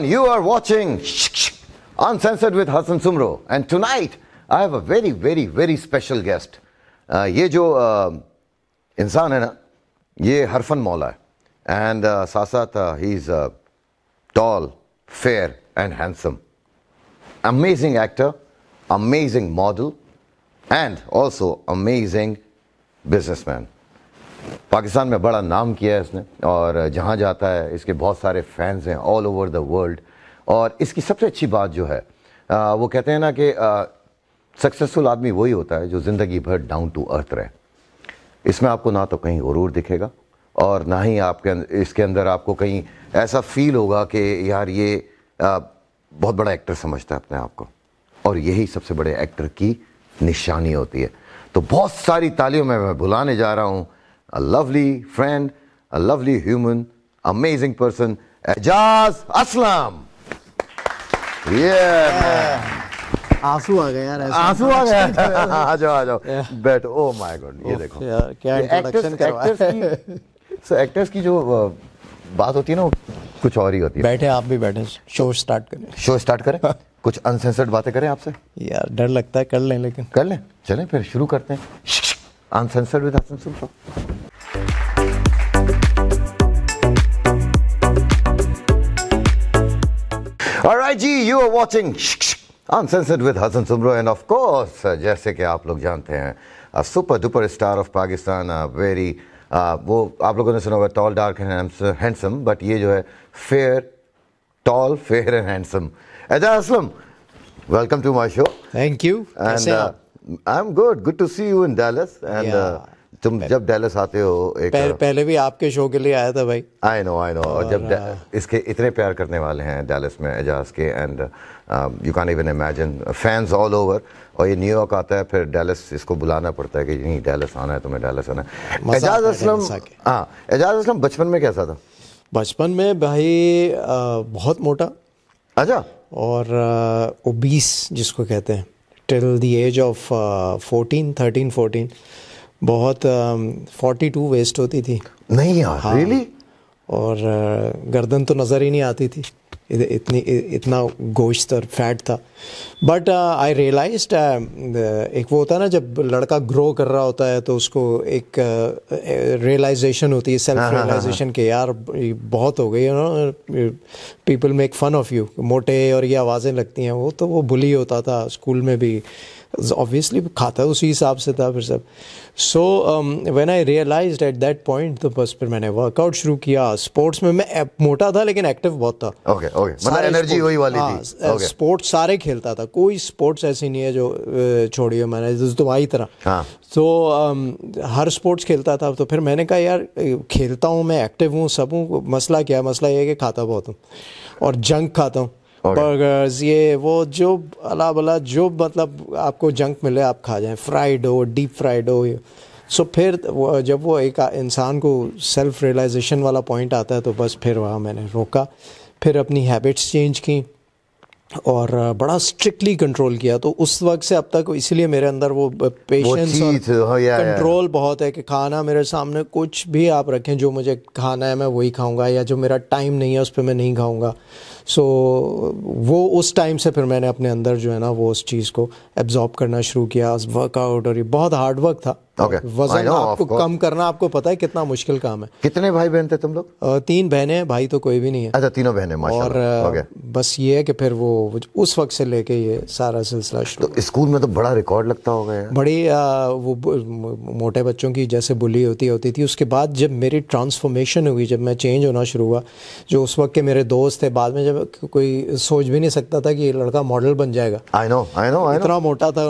everyone, you are watching Uncensored with Hassan Sumro. And tonight, I have a very, very, very special guest. Uh, ये जो इंसान है ना ये हरफन मौला है एंड साथ साथ ही is tall fair and handsome amazing actor amazing model and also amazing businessman Pakistan में बड़ा नाम किया है इसने और जहाँ जाता है इसके बहुत सारे फैंस हैं ऑल ओवर द वर्ल्ड और इसकी सबसे अच्छी बात जो है आ, वो कहते हैं ना कि सक्सेसफुल आदमी वही होता है जो ज़िंदगी भर डाउन टू अर्थ रहे इसमें आपको ना तो कहीं गुरूर दिखेगा और ना ही आपके अं-, इसके अंदर आपको कहीं ऐसा फील होगा कि यार ये आ, बहुत बड़ा एक्टर समझता है अपने आप को और यही सबसे बड़े एक्टर की निशानी होती है तो बहुत सारी तालियों में मैं बुलाने जा रहा हूँ a lovely friend, a lovely human, amazing person, Ajaz Aslam. Yeah. Man. आंसू आ गए यार आंसू आ गए आ जाओ आ जाओ बैठ ओ माय गॉड ये oh, देखो यार क्या इंट्रोडक्शन करवाया सो एक्टर्स की जो uh, बात होती है ना कुछ और ही होती है बैठे आप भी बैठे शो स्टार्ट करें शो स्टार्ट करें हाँ। कुछ अनसेंसर्ड बातें करें आपसे यार डर लगता है कर लें लेकिन कर लें चलें फिर शुरू करते हैं Anthony Salud has some support. you are watching. Uncensored with Hassan Sumro and of course, जैसे कि आप लोग जानते super duper star of Pakistan, a very वो आप लोगों ने सुना tall, dark and handsome, but ये जो है fair, tall, fair and handsome. Ajay welcome to my show. Thank you. कैसे I am good good to see you in Dallas and तुम जब डैलस आते हो एक पहले, पहले भी आपके शो के लिए आया था भाई आई नो आई नो और जब uh, इसके इतने प्यार करने वाले हैं डैलस में एजाज के and you can even imagine fans all over और ये न्यूयॉर्क आता है फिर डैलस इसको बुलाना पड़ता है कि नहीं डैलस आना है तुम्हें डैलस आना है एजाज असलम हाँ एजाज असलम बचपन में कैसा था बचपन में भाई uh, बहुत मोटा अच्छा और ओबीस uh, जिसको कहते हैं till the age of fourteen thirteen fourteen बहुत फोर्टी टू वेस्ट होती थी नहीं यार रियली हाँ, really? और uh, गर्दन तो नज़र ही नहीं आती थी इतनी इतना गोश्त और फैट था बट आई रियलाइज एक वो होता है ना जब लड़का ग्रो कर रहा होता है तो उसको एक रियलाइजेशन uh, होती है सेल्फ रियलाइजेशन के यार बहुत हो गई ना people make fun of you मोटे और ये आवाज़ें लगती हैं वो तो वो बुली होता था स्कूल में भी ऑब्वियसली खाता उसी हिसाब से था फिर सब so when I realise at that point तो बस फिर मैंने वर्कआउट शुरू किया स्पोर्ट्स में मैं मोटा था लेकिन एक्टिव बहुत था ओके ओके मतलब एनर्जी वही वाली थी स्पोर्ट्स हाँ, सारे खेलता था कोई स्पोर्ट्स ऐसी नहीं है जो छोड़ी हो मैंने तो वही तरह हाँ। तो um, हर स्पोर्ट्स खेलता था तो फिर मैंने कहा यार खेलता हूँ मैं एक्टिव हूँ सब हूँ मसला क्या मसला ये है कि खाता बहुत हूँ और जंक खाता हूँ बर्गर्स ये वो जो अला बला जो मतलब आपको जंक मिले आप खा जाएं फ्राइड हो डीप फ्राइड हो सो फिर जब वो एक इंसान को सेल्फ रियलाइजेशन वाला पॉइंट आता है तो बस फिर वहाँ मैंने रोका फिर अपनी हैबिट्स चेंज की और बड़ा स्ट्रिक्टली कंट्रोल किया तो उस वक्त से अब तक इसलिए मेरे अंदर वो पेशेंस कंट्रोल हाँ, बहुत है कि खाना मेरे सामने कुछ भी आप रखें जो मुझे खाना है मैं वही खाऊंगा या जो मेरा टाइम नहीं है उस पर मैं नहीं खाऊंगा सो वो उस टाइम से फिर मैंने अपने अंदर जो है ना वो उस चीज़ को एब्ज़ॉर्ब करना शुरू किया वर्कआउट और ये बहुत हार्ड वर्क था तो okay. वजन know, आपको कम करना आपको पता है कितना मुश्किल काम है कितने भाई बहन थे तुम लोग तीन बहनें हैं भाई तो कोई भी नहीं है अच्छा तीनों बहनें और okay. बस ये है कि फिर वो उस वक्त से लेके ये सारा सिलसिला शुरू तो स्कूल में तो बड़ा रिकॉर्ड लगता होगा यार बड़ी आ, वो मोटे बच्चों की जैसे बुली होती होती थी उसके बाद जब मेरी ट्रांसफॉर्मेशन हुई जब मैं चेंज होना शुरू हुआ जो उस वक्त के मेरे दोस्त थे बाद में जब कोई सोच भी नहीं सकता था कि ये लड़का मॉडल बन जाएगा आई नो आई नो इतना मोटा था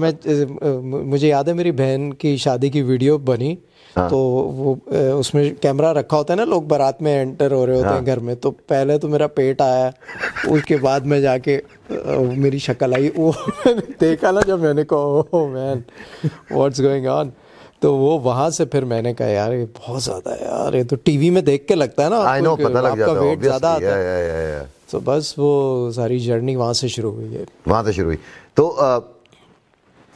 यार मैं मुझे याद है मेरी बहन की शादी की वीडियो बनी हाँ। तो वो उसमें कैमरा रखा होता है ना लोग बारात में एंटर हो रहे होते हाँ। हैं घर में तो पहले तो मेरा पेट आया उसके बाद में जाके मेरी शक्ल आई वो देखा ना जब मैंने कहा oh man what's going on तो वो वहां से फिर मैंने कहा यार ये बहुत ज़्यादा है यार ये तो टीवी में देख के लगता है ना आपको नो पता लग जाता है वेट ज़्यादा आता है तो बस वो सारी जर्नी वहां से शुरू हुई है वहां से शुरू हुई तो आ,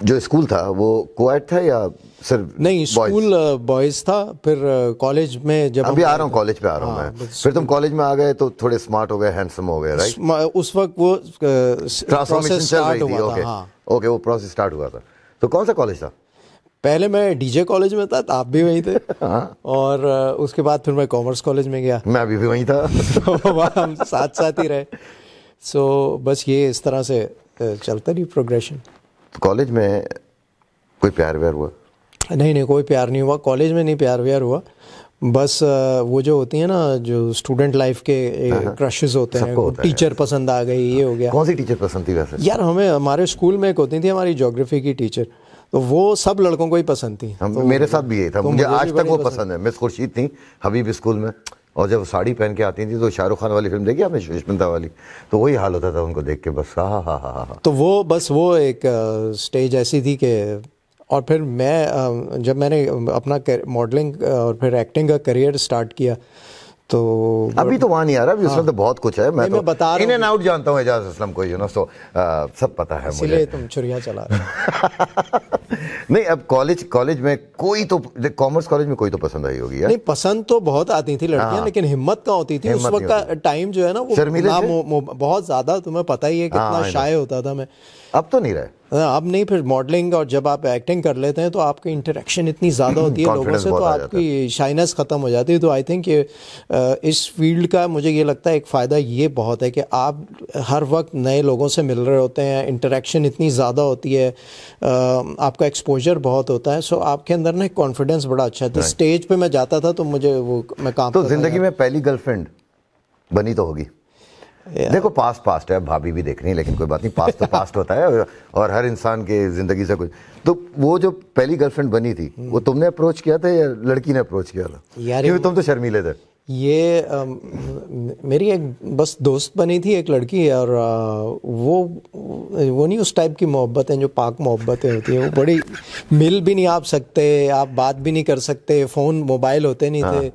जो स्कूल था वो कोएट था या सिर्फ नहीं स्कूल बॉयज था फिर कॉलेज में जब अभी आ रहा हूँ कॉलेज पे आ रहा हूँ हाँ, मैं फिर तुम कॉलेज में आ गए तो थोड़े स्मार्ट हो गए हैंडसम हो गए राइट उस वक्त वो ट्रांसफॉर्मेशन चल रही थी ओके ओके हाँ। वो प्रोसेस स्टार्ट हुआ था तो कौन सा कॉलेज था पहले मैं डीजे कॉलेज में था तो आप भी वहीं थे हाँ। और उसके बाद फिर मैं कॉमर्स कॉलेज में गया मैं अभी भी वहीं था तो हम साथ साथ ही रहे सो so, बस ये इस तरह से चलता रही प्रोग्रेशन कॉलेज में कोई प्यार व्यार हुआ नहीं नहीं कोई प्यार नहीं हुआ कॉलेज में नहीं प्यार व्यार हुआ बस वो जो होती है ना जो स्टूडेंट लाइफ के क्रशेस हाँ, हाँ। होते हैं होता टीचर है। पसंद आ गई ये हो गया कौन सी टीचर पसंद थी वैसे यार हमें हमारे स्कूल में एक होती थी हमारी ज्योग्राफी की टीचर तो वो सब लड़कों को ही पसंद थी हम, तो मेरे साथ भी यही था तो मुझे आज तक वो पसंद है मिस खुर्शीद थी हबीब स्कूल में और जब साड़ी पहन के आती थी तो शाहरुख खान वाली फिल्म देखी आपने सुष्मिता वाली तो वही हाल होता था उनको देख के बस हा हा हा हा तो वो बस वो एक स्टेज ऐसी थी कि और फिर मैं जब मैंने अपना मॉडलिंग और फिर एक्टिंग का करियर स्टार्ट किया तो अभी तो वहाँ नहीं आ रहा अभी हाँ। उसमें तो बहुत कुछ है मैं, तो बता इन एंड आउट जानता हूँ एजाज असलम को यू नो सो सब पता है मुझे तुम चुरिया चला रहे नहीं अब कॉलेज कॉलेज में कोई तो कॉमर्स कॉलेज में कोई तो पसंद आई होगी नहीं पसंद तो बहुत आती थी लड़कियां हाँ। लेकिन हिम्मत कहाँ होती थी उस वक्त का टाइम जो है ना वो बहुत ज्यादा तुम्हें पता ही है कितना हाँ, शाये होता था मैं अब तो नहीं रहे हाँ, अब नहीं फिर मॉडलिंग और जब आप एक्टिंग कर लेते हैं तो आपकी इंटरेक्शन इतनी ज़्यादा होती है लोगों से तो आपकी शाइनेस ख़त्म हो जाती है तो आई थिंक इस फील्ड का मुझे ये लगता है एक फ़ायदा ये बहुत है कि आप हर वक्त नए लोगों से मिल रहे होते हैं इंटरेक्शन इतनी ज़्यादा होती है आपका एक्सपोजर बहुत होता है सो आपके अंदर ना कॉन्फिडेंस बड़ा अच्छा है तो स्टेज पर मैं जाता था तो मुझे वो मैं काम तो ज़िंदगी में पहली गर्लफ्रेंड बनी तो होगी देखो पास पास्ट है भाभी भी देख रही है लेकिन कोई बात नहीं पास तो पास्ट होता है और हर इंसान के जिंदगी से कुछ तो वो जो पहली गर्लफ्रेंड बनी थी वो hmm. तुमने अप्रोच किया था या लड़की ने अप्रोच किया था यार क्योंकि तुम तो शर्मीले थे ये आ, मेरी एक बस दोस्त बनी थी एक लड़की और आ, वो वो नहीं उस टाइप की मोहब्बत है जो पाक मोहब्बतें होती है वो बड़ी मिल भी नहीं आप सकते आप बात भी नहीं कर सकते फ़ोन मोबाइल होते नहीं हाँ। थे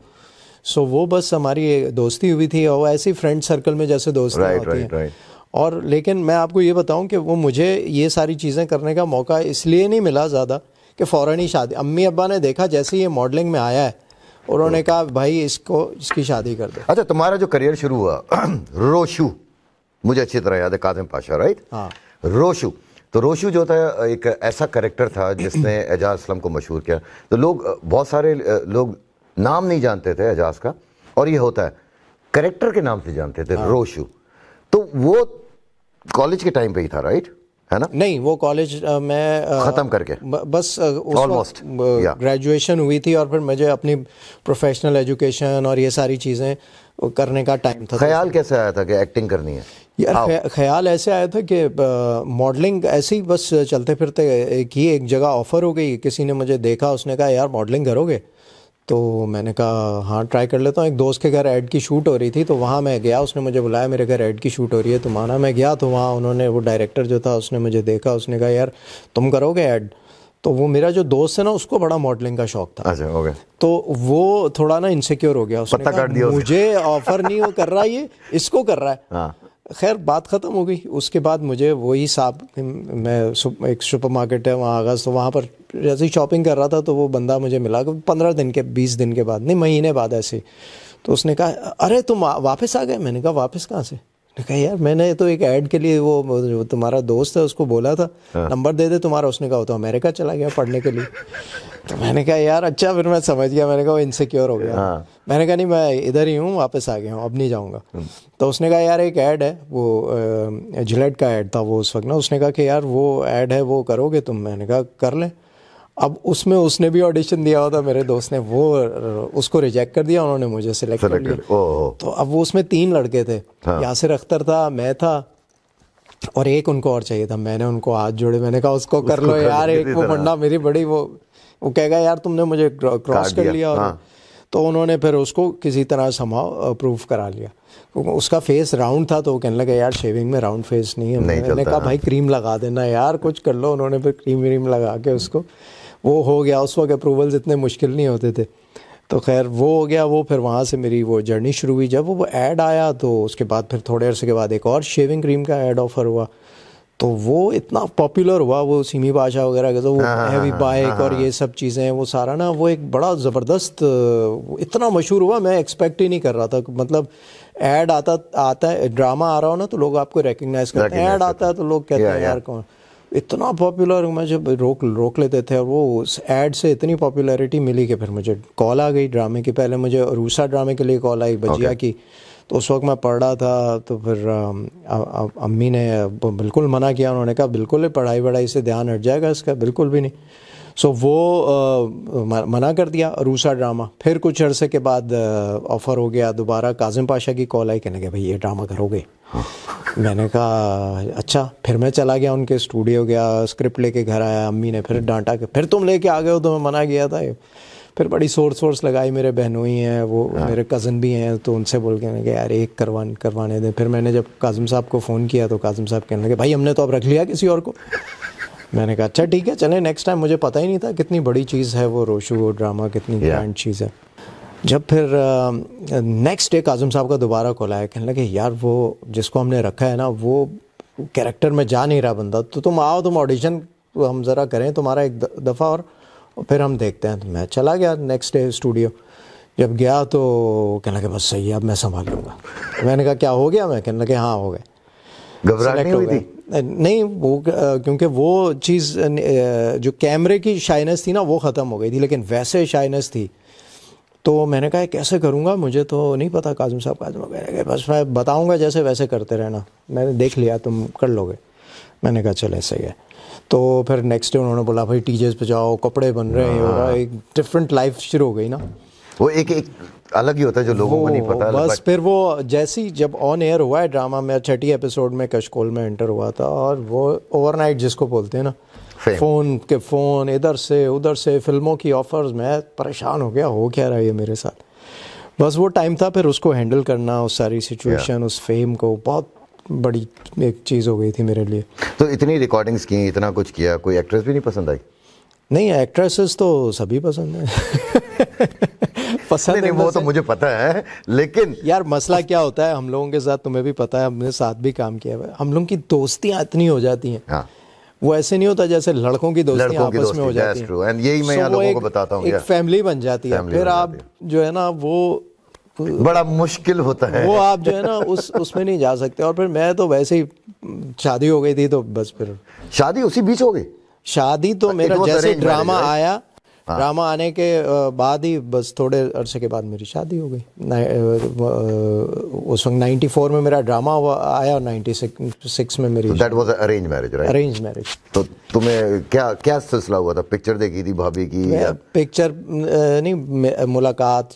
सो so, वो बस हमारी दोस्ती हुई थी और ऐसी फ्रेंड सर्कल में जैसे दोस्त right, right, right. और लेकिन मैं आपको ये बताऊं कि वो मुझे ये सारी चीज़ें करने का मौका इसलिए नहीं मिला ज़्यादा कि फ़ौरन ही शादी अम्मी अब्बा ने देखा जैसे ये मॉडलिंग में आया है उन्होंने hmm. कहा भाई इसको इसकी शादी कर दे अच्छा तुम्हारा जो करियर शुरू हुआ रोशू मुझे अच्छी तरह याद है कादम पाशा राइट हाँ रोशू तो रोशू जो था एक ऐसा करेक्टर था जिसने एजाज असलम को मशहूर किया तो लोग बहुत सारे लोग नाम नहीं जानते थे एजाज का और ये होता है करेक्टर के नाम से जानते थे हाँ। रोशू तो वो कॉलेज के टाइम पे ही था राइट है ना नहीं वो कॉलेज मैं ख़त्म करके ब, बस ऑलमोस्ट ग्रेजुएशन हुई थी और फिर मुझे अपनी प्रोफेशनल एजुकेशन और ये सारी चीज़ें करने का टाइम था ख्याल कैसे आया था कि एक्टिंग करनी है यार ख्याल ऐसे आया था कि मॉडलिंग ऐसे ही बस चलते फिरते की एक जगह ऑफ़र हो गई किसी ने मुझे देखा उसने कहा यार मॉडलिंग करोगे तो मैंने कहा हाँ ट्राई कर लेता हूँ एक दोस्त के घर ऐड की शूट हो रही थी तो वहाँ मैं गया उसने मुझे बुलाया मेरे घर ऐड की शूट हो रही है तो माना मैं गया तो वहाँ उन्होंने वो डायरेक्टर जो था उसने मुझे देखा उसने कहा यार तुम करोगे ऐड तो वो मेरा जो दोस्त है ना उसको बड़ा मॉडलिंग का शौक था अच्छा ओके तो वो थोड़ा ना इनसिक्योर हो गया उसने कहा मुझे ऑफर नहीं वो कर रहा ये इसको कर रहा है हाँ। खैर बात ख़त्म हो गई उसके बाद मुझे वही साहब मैं एक सुपर मार्केट है वहाँ आगाज़ तो वहाँ पर जैसे ही शॉपिंग कर रहा था तो वो बंदा मुझे मिला पंद्रह दिन के बीस दिन के बाद नहीं महीने बाद ऐसे तो उसने कहा अरे तुम वापस आ गए मैंने कहा वापस कहाँ से कहा यार मैंने तो एक ऐड के लिए वो तुम्हारा दोस्त है उसको बोला था हाँ। नंबर दे दे तुम्हारा उसने कहा तो अमेरिका चला गया पढ़ने के लिए तो मैंने कहा यार अच्छा फिर मैं समझ गया मैंने कहा वो इनसिक्योर हो गया हाँ। मैंने कहा नहीं मैं इधर ही हूँ वापस आ गया हूँ अब नहीं जाऊँगा हाँ। तो उसने कहा यार एक ऐड है वो जिलेट का ऐड था वो उस वक्त ना उसने कहा कि यार वो ऐड है वो करोगे तुम मैंने कहा कर लें अब उसमें उसने भी ऑडिशन दिया हुआ था मेरे दोस्त ने वो उसको रिजेक्ट कर दिया उन्होंने मुझे सिलेक्ट कर लिया तो अब वो उसमें तीन लड़के थे हाँ। यासिर अख्तर था मैं था और एक उनको और चाहिए था मैंने उनको हाथ जोड़े मैंने कहा उसको, उसको कर लो यार एक वो मंडा मेरी बड़ी वो वो कहेगा यार तुमने मुझे क्रॉस कर लिया और हाँ। तो उन्होंने फिर उसको किसी तरह समाव अप्रूव uh, करा लिया उसका फेस राउंड था तो वो कहने लगा यार शेविंग में राउंड फेस नहीं है मैंने कहा भाई क्रीम लगा देना यार कुछ कर लो उन्होंने फिर क्रीम व्रीम लगा के उसको वो हो गया उस वक्त अप्रूवल्स इतने मुश्किल नहीं होते थे तो खैर वो हो गया वो फिर वहाँ से मेरी वो जर्नी शुरू हुई जब वो ऐड आया तो उसके बाद फिर थोड़े अर्से के बाद एक और शेविंग क्रीम का ऐड ऑफ़र हुआ तो वो इतना पॉपुलर हुआ वो सीमी बादशाह वगैरह का तो वो हैवी हाँ, बाइक हाँ, हाँ, और ये सब चीज़ें वो सारा ना वो एक बड़ा ज़बरदस्त इतना मशहूर हुआ मैं एक्सपेक्ट ही नहीं कर रहा था मतलब ऐड आता आता है ड्रामा आ रहा हो ना तो लोग आपको रिकग्नाइज करते हैं ऐड आता है तो लोग कहते हैं यार कौन इतना पॉपुलर जब रोक रोक लेते थे और वो उस एड से इतनी पॉपुलैरिटी मिली कि फिर मुझे कॉल आ गई ड्रामे की पहले मुझे रूसा ड्रामे के लिए कॉल आई बजिया okay. की तो उस वक्त मैं पढ़ रहा था तो फिर अम्मी ने बिल्कुल मना किया उन्होंने कहा बिल्कुल पढ़ाई वढ़ाई से ध्यान हट जाएगा इसका बिल्कुल भी नहीं सो वो मना कर दिया रूसा ड्रामा फिर कुछ अरसे के बाद ऑफ़र हो गया दोबारा काजिम पाशा की कॉल आई कहने के भाई ये ड्रामा करोगे मैंने कहा अच्छा फिर मैं चला गया उनके स्टूडियो गया स्क्रिप्ट लेके घर आया अम्मी ने फिर डांटा के फिर तुम लेके आ गए हो तो मैं मना किया था फिर बड़ी सोर्स सोर्स लगाई मेरे बहनोई हैं वो हाँ। मेरे कज़न भी हैं तो उनसे बोल के कि यार एक करवा करवाने दें फिर मैंने जब काजिम साहब को फ़ोन किया तो काजिम साहब कहने लगे भाई हमने तो अब रख लिया किसी और को मैंने कहा अच्छा ठीक है चले नेक्स्ट टाइम मुझे पता ही नहीं था कितनी बड़ी चीज़ है वो रोशू वो ड्रामा कितनी ग्रैंड चीज़ है जब फिर नेक्स्ट डे काजम साहब का दोबारा कॉल आया कहने लगे यार वो जिसको हमने रखा है ना वो कैरेक्टर में जा नहीं रहा बंदा तो तुम आओ तुम ऑडिशन हम ज़रा करें तुम्हारा एक दफ़ा और फिर हम देखते हैं तो मैं चला गया नेक्स्ट डे स्टूडियो जब गया तो कहने लगे बस सही है अब मैं संभाल लूँगा मैंने कहा क्या हो गया मैं कहने लगे हाँ हो गया हुई थी नहीं वो क्योंकि वो चीज़ जो कैमरे की शाइनेस थी ना वो ख़त्म हो गई थी लेकिन वैसे शाइनेस थी तो मैंने कहा कैसे करूँगा मुझे तो नहीं पता काजम साहब काजम वगैरह बस मैं बताऊँगा जैसे वैसे करते रहना मैंने देख लिया तुम कर लोगे मैंने कहा चल ऐसे है तो फिर नेक्स्ट डे उन्होंने बोला भाई टीचर्स पे जाओ कपड़े बन रहे हैं हाँ। एक डिफरेंट लाइफ शुरू हो गई ना वो एक एक अलग ही होता है जो लोगों को नहीं पता बस फिर वो जैसे ही जब ऑन एयर हुआ है ड्रामा में छठी एपिसोड में कशकोल में एंटर हुआ था और वो ओवरनाइट जिसको बोलते हैं ना फ़ोन के फ़ोन इधर से उधर से फिल्मों की ऑफर्स मैं परेशान हो गया हो क्या रहा है मेरे साथ बस वो टाइम था फिर उसको हैंडल करना उस सारी सिचुएशन उस फेम को बहुत बड़ी एक चीज़ हो गई थी मेरे लिए तो इतनी रिकॉर्डिंग्स की इतना कुछ किया कोई एक्ट्रेस भी नहीं पसंद आई नहीं एक्ट्रेसेस तो सभी पसंद है पसंद नहीं, वो तो मुझे पता है लेकिन यार मसला क्या होता है हम लोगों के साथ तुम्हें भी पता है हमने साथ भी काम किया है हम लोगों की दोस्तियां इतनी हो जाती हैं हाँ। वो ऐसे नहीं होता जैसे लड़कों की दोस्ती आपस दोस्ती, में हो जाती है यही मैं so लोगों को बताता हूँ एक फैमिली बन जाती है फिर आप जो है ना वो बड़ा मुश्किल होता है वो आप जो है ना उस उसमें नहीं जा सकते और फिर मैं तो वैसे ही शादी हो गई थी तो बस फिर शादी उसी बीच हो गई शादी तो मेरा तो जैसे ड्रामा आया ड्रामा हाँ। आने के बाद ही बस थोड़े अरसे के बाद मेरी शादी हो गई उस वक्त फोर में मेरा ड्रामा आया और में मेरी that was arrange marriage right arrange marriage तो तुम्हें क्या क्या सिलसिला हुआ था पिक्चर देखी थी भाभी की पिक्चर नहीं मुलाकात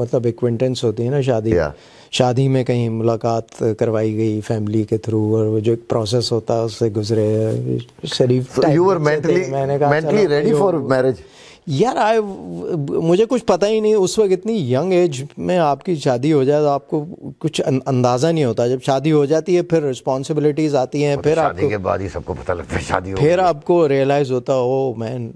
मतलब एक्विंटेंस होती है ना शादी yeah. शादी में कहीं मुलाकात करवाई गई फैमिली के थ्रू और जो एक प्रोसेस होता है उससे गुजरे शरीफ so you were mentally mentally ready for यार आई मुझे कुछ पता ही नहीं उस वक्त इतनी यंग एज में आपकी शादी हो जाए तो आपको कुछ अं, अंदाज़ा नहीं होता जब शादी हो जाती है फिर रिस्पॉन्सिबिलिटीज़ आती हैं तो फिर शादी आपको के बाद ही सबको पता लगता है शादी फिर आपको रियलाइज़ होता हो मैन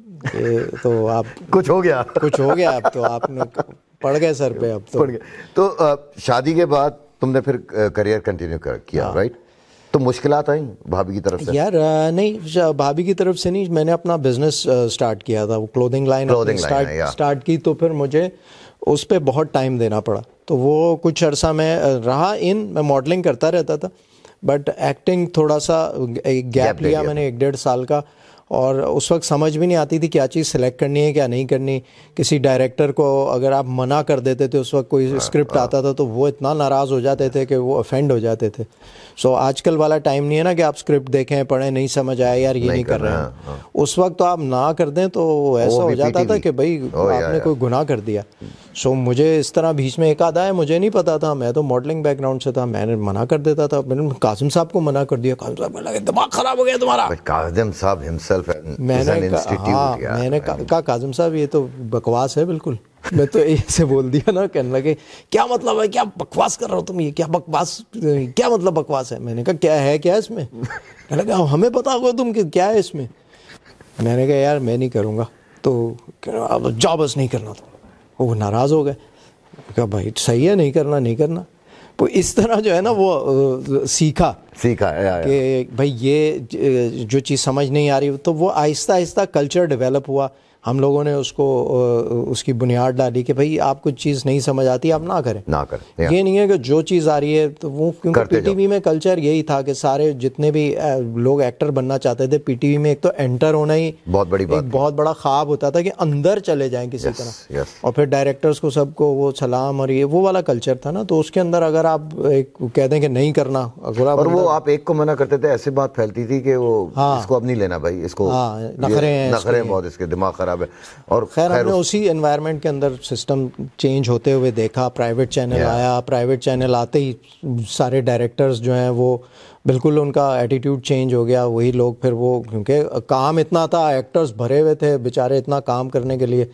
तो आप कुछ हो गया कुछ हो गया अब तो आपने पड़ गए सर पे अब तो पड़ गए तो शादी के बाद तुमने फिर करियर कंटिन्यू कर किया राइट हाँ। तो मुश्किल आई भाभी की तरफ से यार नहीं अच्छा, भाभी की तरफ से नहीं मैंने अपना बिजनेस स्टार्ट किया था वो क्लोथिंग लाइन स्टार्ट, स्टार्ट की तो फिर मुझे उस पर बहुत टाइम देना पड़ा तो वो कुछ अरसा में रहा इन मैं मॉडलिंग करता रहता था बट एक्टिंग थोड़ा सा गैप, गैप लिया मैंने एक डेढ़ साल का और उस वक्त समझ भी नहीं आती थी क्या चीज़ सेलेक्ट करनी है क्या नहीं करनी किसी डायरेक्टर को अगर आप मना कर देते थे उस वक्त कोई स्क्रिप्ट हाँ, हाँ। आता था तो वो इतना नाराज़ हो जाते थे कि वो अफेंड हो जाते थे सो so, आजकल वाला टाइम नहीं है ना कि आप स्क्रिप्ट देखें पढ़ें नहीं समझ आया यार ये नहीं, कर रहे हैं हाँ। उस वक्त तो आप ना कर दें तो ऐसा हो जाता था कि भाई आपने कोई गुनाह कर दिया सो so, मुझे इस तरह बीच में एक आधा है मुझे नहीं पता था मैं तो मॉडलिंग बैकग्राउंड से था मैंने मना कर देता था मैंने कासिम साहब को मना कर दिया कासिम साहब लगे दिमाग खराब हो गया तुम्हारा कासिम साहब हिमसेल्फ मैंने हाँ, कहा कासिम साहब ये तो बकवास है बिल्कुल मैं तो ऐसे बोल दिया ना कहने लगे क्या मतलब है क्या बकवास कर रहे हो तुम ये क्या बकवास क्या मतलब बकवास है मैंने कहा क्या है क्या इसमें कहने लगा हाँ, हमें बता होगा तुम कि क्या है इसमें मैंने कहा यार मैं नहीं करूँगा तो अब जॉब नहीं करना था तो। वो नाराज़ हो गए कहा भाई सही है नहीं करना नहीं करना तो इस तरह जो है ना वो सीखा सीखा कि भाई ये जो चीज़ समझ नहीं आ रही तो वो आहिस्ता आहिस्ता कल्चर डेवलप हुआ हम लोगों ने उसको उसकी बुनियाद डाली कि भाई आप कुछ चीज़ नहीं समझ आती आप ना करें ना करें ये नहीं है कि जो चीज़ आ रही है तो वो क्योंकि पीटीवी में कल्चर यही था कि सारे जितने भी लोग एक्टर बनना चाहते थे पीटीवी में एक तो एंटर होना ही बहुत बड़ी बात बहुत बड़ा ख्वाब होता था कि अंदर चले जाए किसी तरह और फिर डायरेक्टर्स को सबको वो सलाम और ये वो वाला कल्चर था ना तो उसके अंदर अगर आप एक कह दें कि नहीं करना और वो आप एक को मना करते थे ऐसी बात फैलती थी कि वो हाँ। इसको अब नहीं लेना भाई इसको हाँ, नखरे हैं नखरे बहुत इसके दिमाग खराब खराब है और खैर हमने उस... उसी एनवायरनमेंट के अंदर सिस्टम चेंज होते हुए देखा प्राइवेट चैनल आया प्राइवेट चैनल आते ही सारे डायरेक्टर्स जो हैं वो बिल्कुल उनका एटीट्यूड चेंज हो गया वही लोग फिर वो क्योंकि काम इतना था एक्टर्स भरे हुए थे बेचारे इतना काम करने के लिए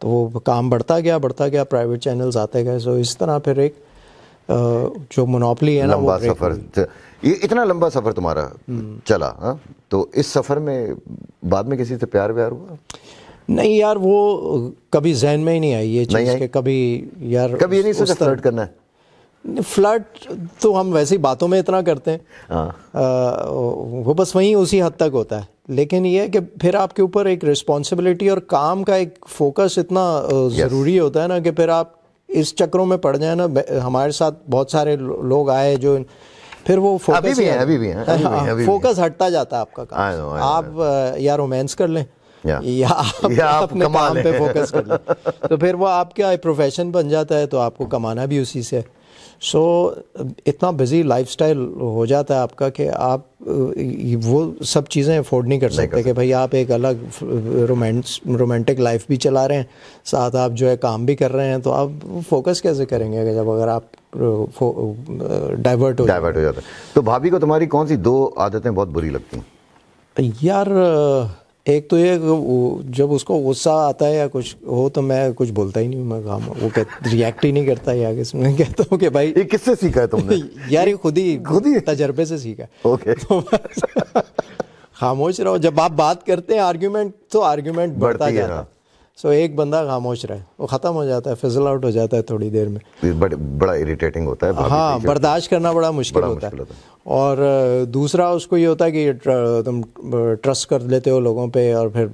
तो वो काम बढ़ता गया बढ़ता गया प्राइवेट चैनल्स आते गए सो इस तरह फिर एक जो मोनोपली है ना लंबा सफ़र तो ये इतना लंबा सफ़र तुम्हारा हम्म। चला हा? तो इस सफ़र में बाद में किसी से प्यार व्यार हुआ नहीं यार वो कभी जहन में ही नहीं आई ये चीज़ के कभी यार कभी ये नहीं सोचा फ्लर्ट करना है फ्लर्ट तो हम वैसे ही बातों में इतना करते हैं हाँ। आ, वो बस वहीं उसी हद तक होता है लेकिन ये है कि फिर आपके ऊपर एक रिस्पॉन्सिबिलिटी और काम का एक फोकस इतना ज़रूरी होता है ना कि फिर आप इस चक्रों में पड़ जाए ना हमारे साथ बहुत सारे लोग आए जो फिर वो फोकस अभी भी है, अभी भी है, अभी भी है, हाँ, अभी फोकस हटता जाता है आपका काम आप यार रोमांस कर लें या, या आप, अपने काम पे फोकस कर लें तो फिर वो आई प्रोफेशन बन जाता है तो आपको कमाना भी उसी से सो so, इतना बिजी लाइफस्टाइल हो जाता है आपका कि आप वो सब चीज़ें अफोर्ड नहीं कर सकते कि भाई आप एक अलग रोमांस रोमांटिक लाइफ भी चला रहे हैं साथ आप जो है काम भी कर रहे हैं तो आप फोकस कैसे करेंगे कि जब अगर आप डाइवर्ट हो डाइवर्ट हो जाता है तो भाभी को तुम्हारी कौन सी दो आदतें बहुत बुरी लगती हैं यार एक तो ये जब उसको गुस्सा आता है या कुछ हो तो मैं कुछ बोलता ही नहीं मैं काम वो कह रिएक्ट ही नहीं करता है आगे मैं कहता हूँ कि भाई ये किससे सीखा है तुमने यार ये खुद ही खुद ही तजर्बे से सीखा ओके तो खामोश रहो जब आप बात करते हैं आर्ग्यूमेंट तो आर्ग्यूमेंट बढ़ता जाता हाँ। है सो so, एक बंदा खामोश रहे वो ख़त्म हो जाता है फिजल आउट हो जाता है थोड़ी देर में बड़, बड़ा इरिटेटिंग होता है हाँ बर्दाश्त करना बड़ा मुश्किल होता, होता है और दूसरा उसको ये होता है कि ट्र, तुम ट्रस्ट कर लेते हो लोगों पे और फिर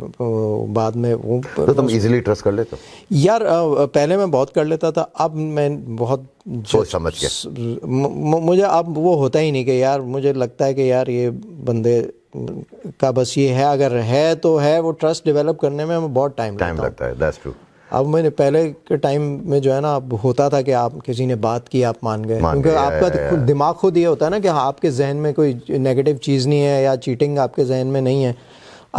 बाद में वो तो तुम इजीली ट्रस्ट कर लेते हो यार पहले मैं बहुत कर लेता था अब मैं बहुत सोच समझ के मुझे अब वो होता ही नहीं कि यार मुझे लगता है कि यार ये बंदे का बस ये है अगर है तो है वो ट्रस्ट डेवलप करने में हमें बहुत टाइम टाइम लगता है दैट्स ट्रू अब मैंने पहले के टाइम में जो है ना अब होता था कि आप किसी ने बात की आप मान गए क्योंकि आपका दिमाग खुद ये होता है ना कि हाँ आपके जहन में कोई नेगेटिव चीज़ नहीं है या चीटिंग आपके जहन में नहीं है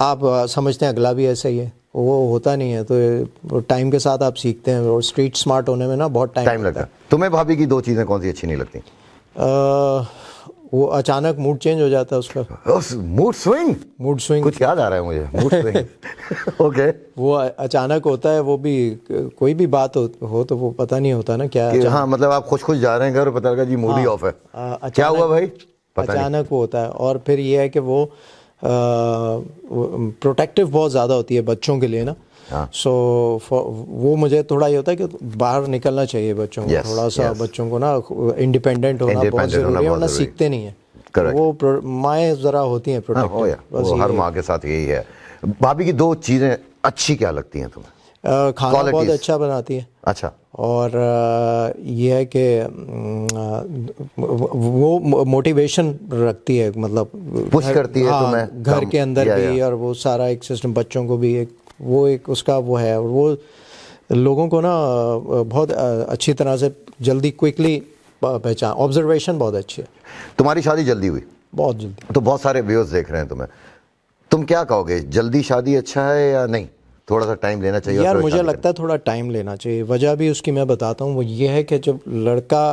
आप समझते हैं अगला भी ऐसा ही है वो होता नहीं है तो टाइम के साथ आप सीखते हैं और स्ट्रीट स्मार्ट होने में ना बहुत टाइम लगता है तुम्हें भाभी की दो चीज़ें कौन सी अच्छी नहीं लगती वो अचानक मूड चेंज हो जाता है उसका मूड स्विंग मूड स्विंग कुछ याद आ रहा है मुझे मूड स्विंग ओके वो अचानक होता है वो भी कोई भी बात हो, हो तो वो पता नहीं होता ना क्या हाँ मतलब आप खुश खुश जा रहे हैं घर पता लगा जी मूड ही ऑफ हाँ। है आ, क्या हुआ भाई अचानक वो होता है और फिर ये है कि वो प्रोटेक्टिव बहुत ज़्यादा होती है बच्चों के लिए ना सो हाँ। so, वो मुझे थोड़ा ये होता है कि बाहर निकलना चाहिए बच्चों को yes, थोड़ा सा yes. बच्चों को ना इंडिपेंडेंट होना बहुत जरूरी है वरना सीखते नहीं है Correct. वो माए ज़रा होती हैं प्रोडक्ट हाँ, हर माँ के साथ यही है भाभी की दो चीज़ें अच्छी क्या लगती हैं तुम्हें खाना बहुत अच्छा बनाती है अच्छा और uh, ये है कि वो मोटिवेशन रखती है मतलब पुश करती है हाँ, तुम्हें घर के अंदर या, भी या। और वो सारा एक सिस्टम बच्चों को भी एक वो एक उसका वो है और वो लोगों को ना बहुत अच्छी तरह से जल्दी क्विकली पहचान ऑब्जर्वेशन बहुत अच्छी है तुम्हारी शादी जल्दी हुई बहुत जल्दी तो बहुत सारे व्यूज देख रहे हैं तुम्हें तुम क्या कहोगे जल्दी शादी अच्छा है या नहीं थोड़ा सा टाइम लेना चाहिए यार मुझे लगता है थोड़ा टाइम लेना चाहिए वजह भी उसकी मैं बताता हूँ वो ये है कि जब लड़का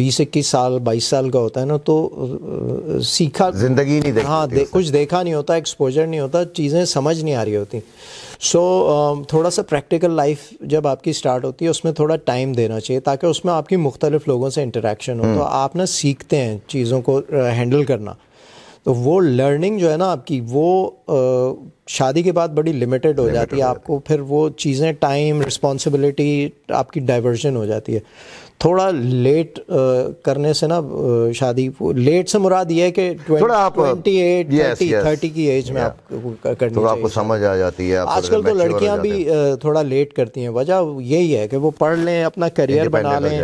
बीस इक्कीस साल बाईस साल का होता है ना तो सीखा जिंदगी नहीं देखा हाँ दे, कुछ देखा नहीं होता एक्सपोजर नहीं होता चीज़ें समझ नहीं आ रही होती सो so, थोड़ा सा प्रैक्टिकल लाइफ जब आपकी स्टार्ट होती है उसमें थोड़ा टाइम देना चाहिए ताकि उसमें आपकी मुख्तलिफ लोगों से इंटरेक्शन हो तो हम्म। आप ना सीखते हैं चीज़ों को हैंडल करना तो वो लर्निंग जो है ना आपकी वो शादी के बाद बड़ी लिमिटेड हो जाती है आपको फिर वो चीज़ें टाइम रिस्पॉन्सिबिलिटी आपकी डाइवर्जन हो जाती है थोड़ा लेट आ, करने से ना शादी लेट से मुराद ये है कि ट्वेंटी एट थर्टी थर्टी की एज में आप करनी थोड़ा आपको समझ आ जाती है आजकल तो लड़कियां भी थोड़ा लेट करती हैं वजह यही है कि वो पढ़ लें अपना करियर बना लें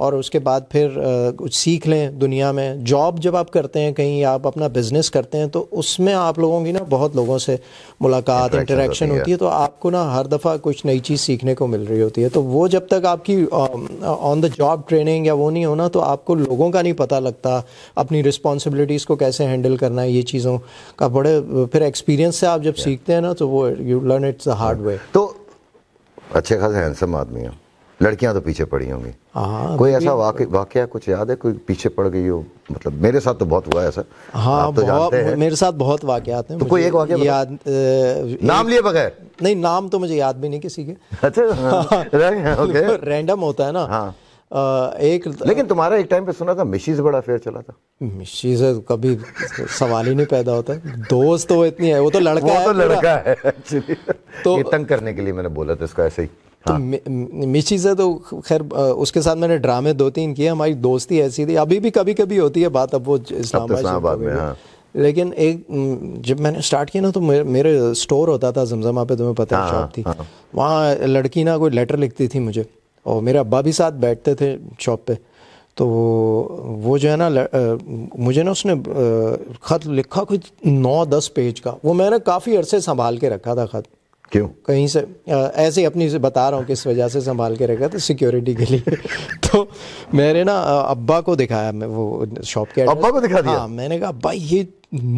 और उसके बाद फिर कुछ सीख लें दुनिया में जॉब जब आप करते हैं कहीं आप अपना बिज़नेस करते हैं तो उसमें आप लोगों की ना बहुत लोगों से मुलाकात इंटरेक्शन होती है तो आपको ना हर दफ़ा कुछ नई चीज़ सीखने को मिल रही होती है तो वो जब तक आपकी ऑन द जॉब ट्रेनिंग या वो नहीं होना तो आपको लोगों का नहीं पता लगता अपनी रिस्पॉन्सिबिलिटीज़ को कैसे हैंडल करना है ये चीज़ों का बड़े फिर एक्सपीरियंस से आप जब सीखते हैं ना तो वो you learn it's the hard way तो अच्छे खासे हैंडसम आदमी हो लड़कियां तो पीछे पड़ी होंगी हाँ, कोई ऐसा तो वाक कुछ याद है कोई पीछे पड़ गई हो मतलब मेरे साथ तो बहुत हुआ ऐसा हाँ तो जानते हैं मेरे साथ बहुत वाकयात हैं तो कोई एक वाक्य याद नाम लिए बगैर नहीं नाम तो मुझे याद भी नहीं किसी के अच्छा हाँ। रैंडम होता है ना हाँ एक लेकिन तुम्हारा एक टाइम पे सुना था मिशीज बड़ा फेयर चला था मिशीज कभी सवाल ही नहीं पैदा होता दोस्त तो इतनी है वो तो लड़का वो तो है, लड़का है तो तंग करने के लिए मैंने बोला था इसका ऐसे ही तो हाँ। मिची से तो खैर उसके साथ मैंने ड्रामे दो तीन किए हमारी दोस्ती ऐसी थी अभी भी कभी कभी होती है बात अब वो इस्लामाबाद तो में हाँ। लेकिन एक जब मैंने स्टार्ट किया ना तो मेरे स्टोर होता था जमजमा पे तुम्हें पता हाँ, शॉप थी हाँ। वहाँ लड़की ना कोई लेटर लिखती थी मुझे और मेरे अब्बा भी साथ बैठते थे शॉप पे तो वो जो है ना मुझे ना उसने ख़त लिखा कोई नौ दस पेज का वो मैंने काफ़ी अरसे संभाल के रखा था ख़त क्यों कहीं से ऐसे अपनी से बता रहा हूँ किस वजह से संभाल के रखा था सिक्योरिटी के लिए तो मैंने ना अब्बा को दिखाया मैं वो शॉप के अब्बा को दिखा दिया हाँ मैंने कहा अब्बा ये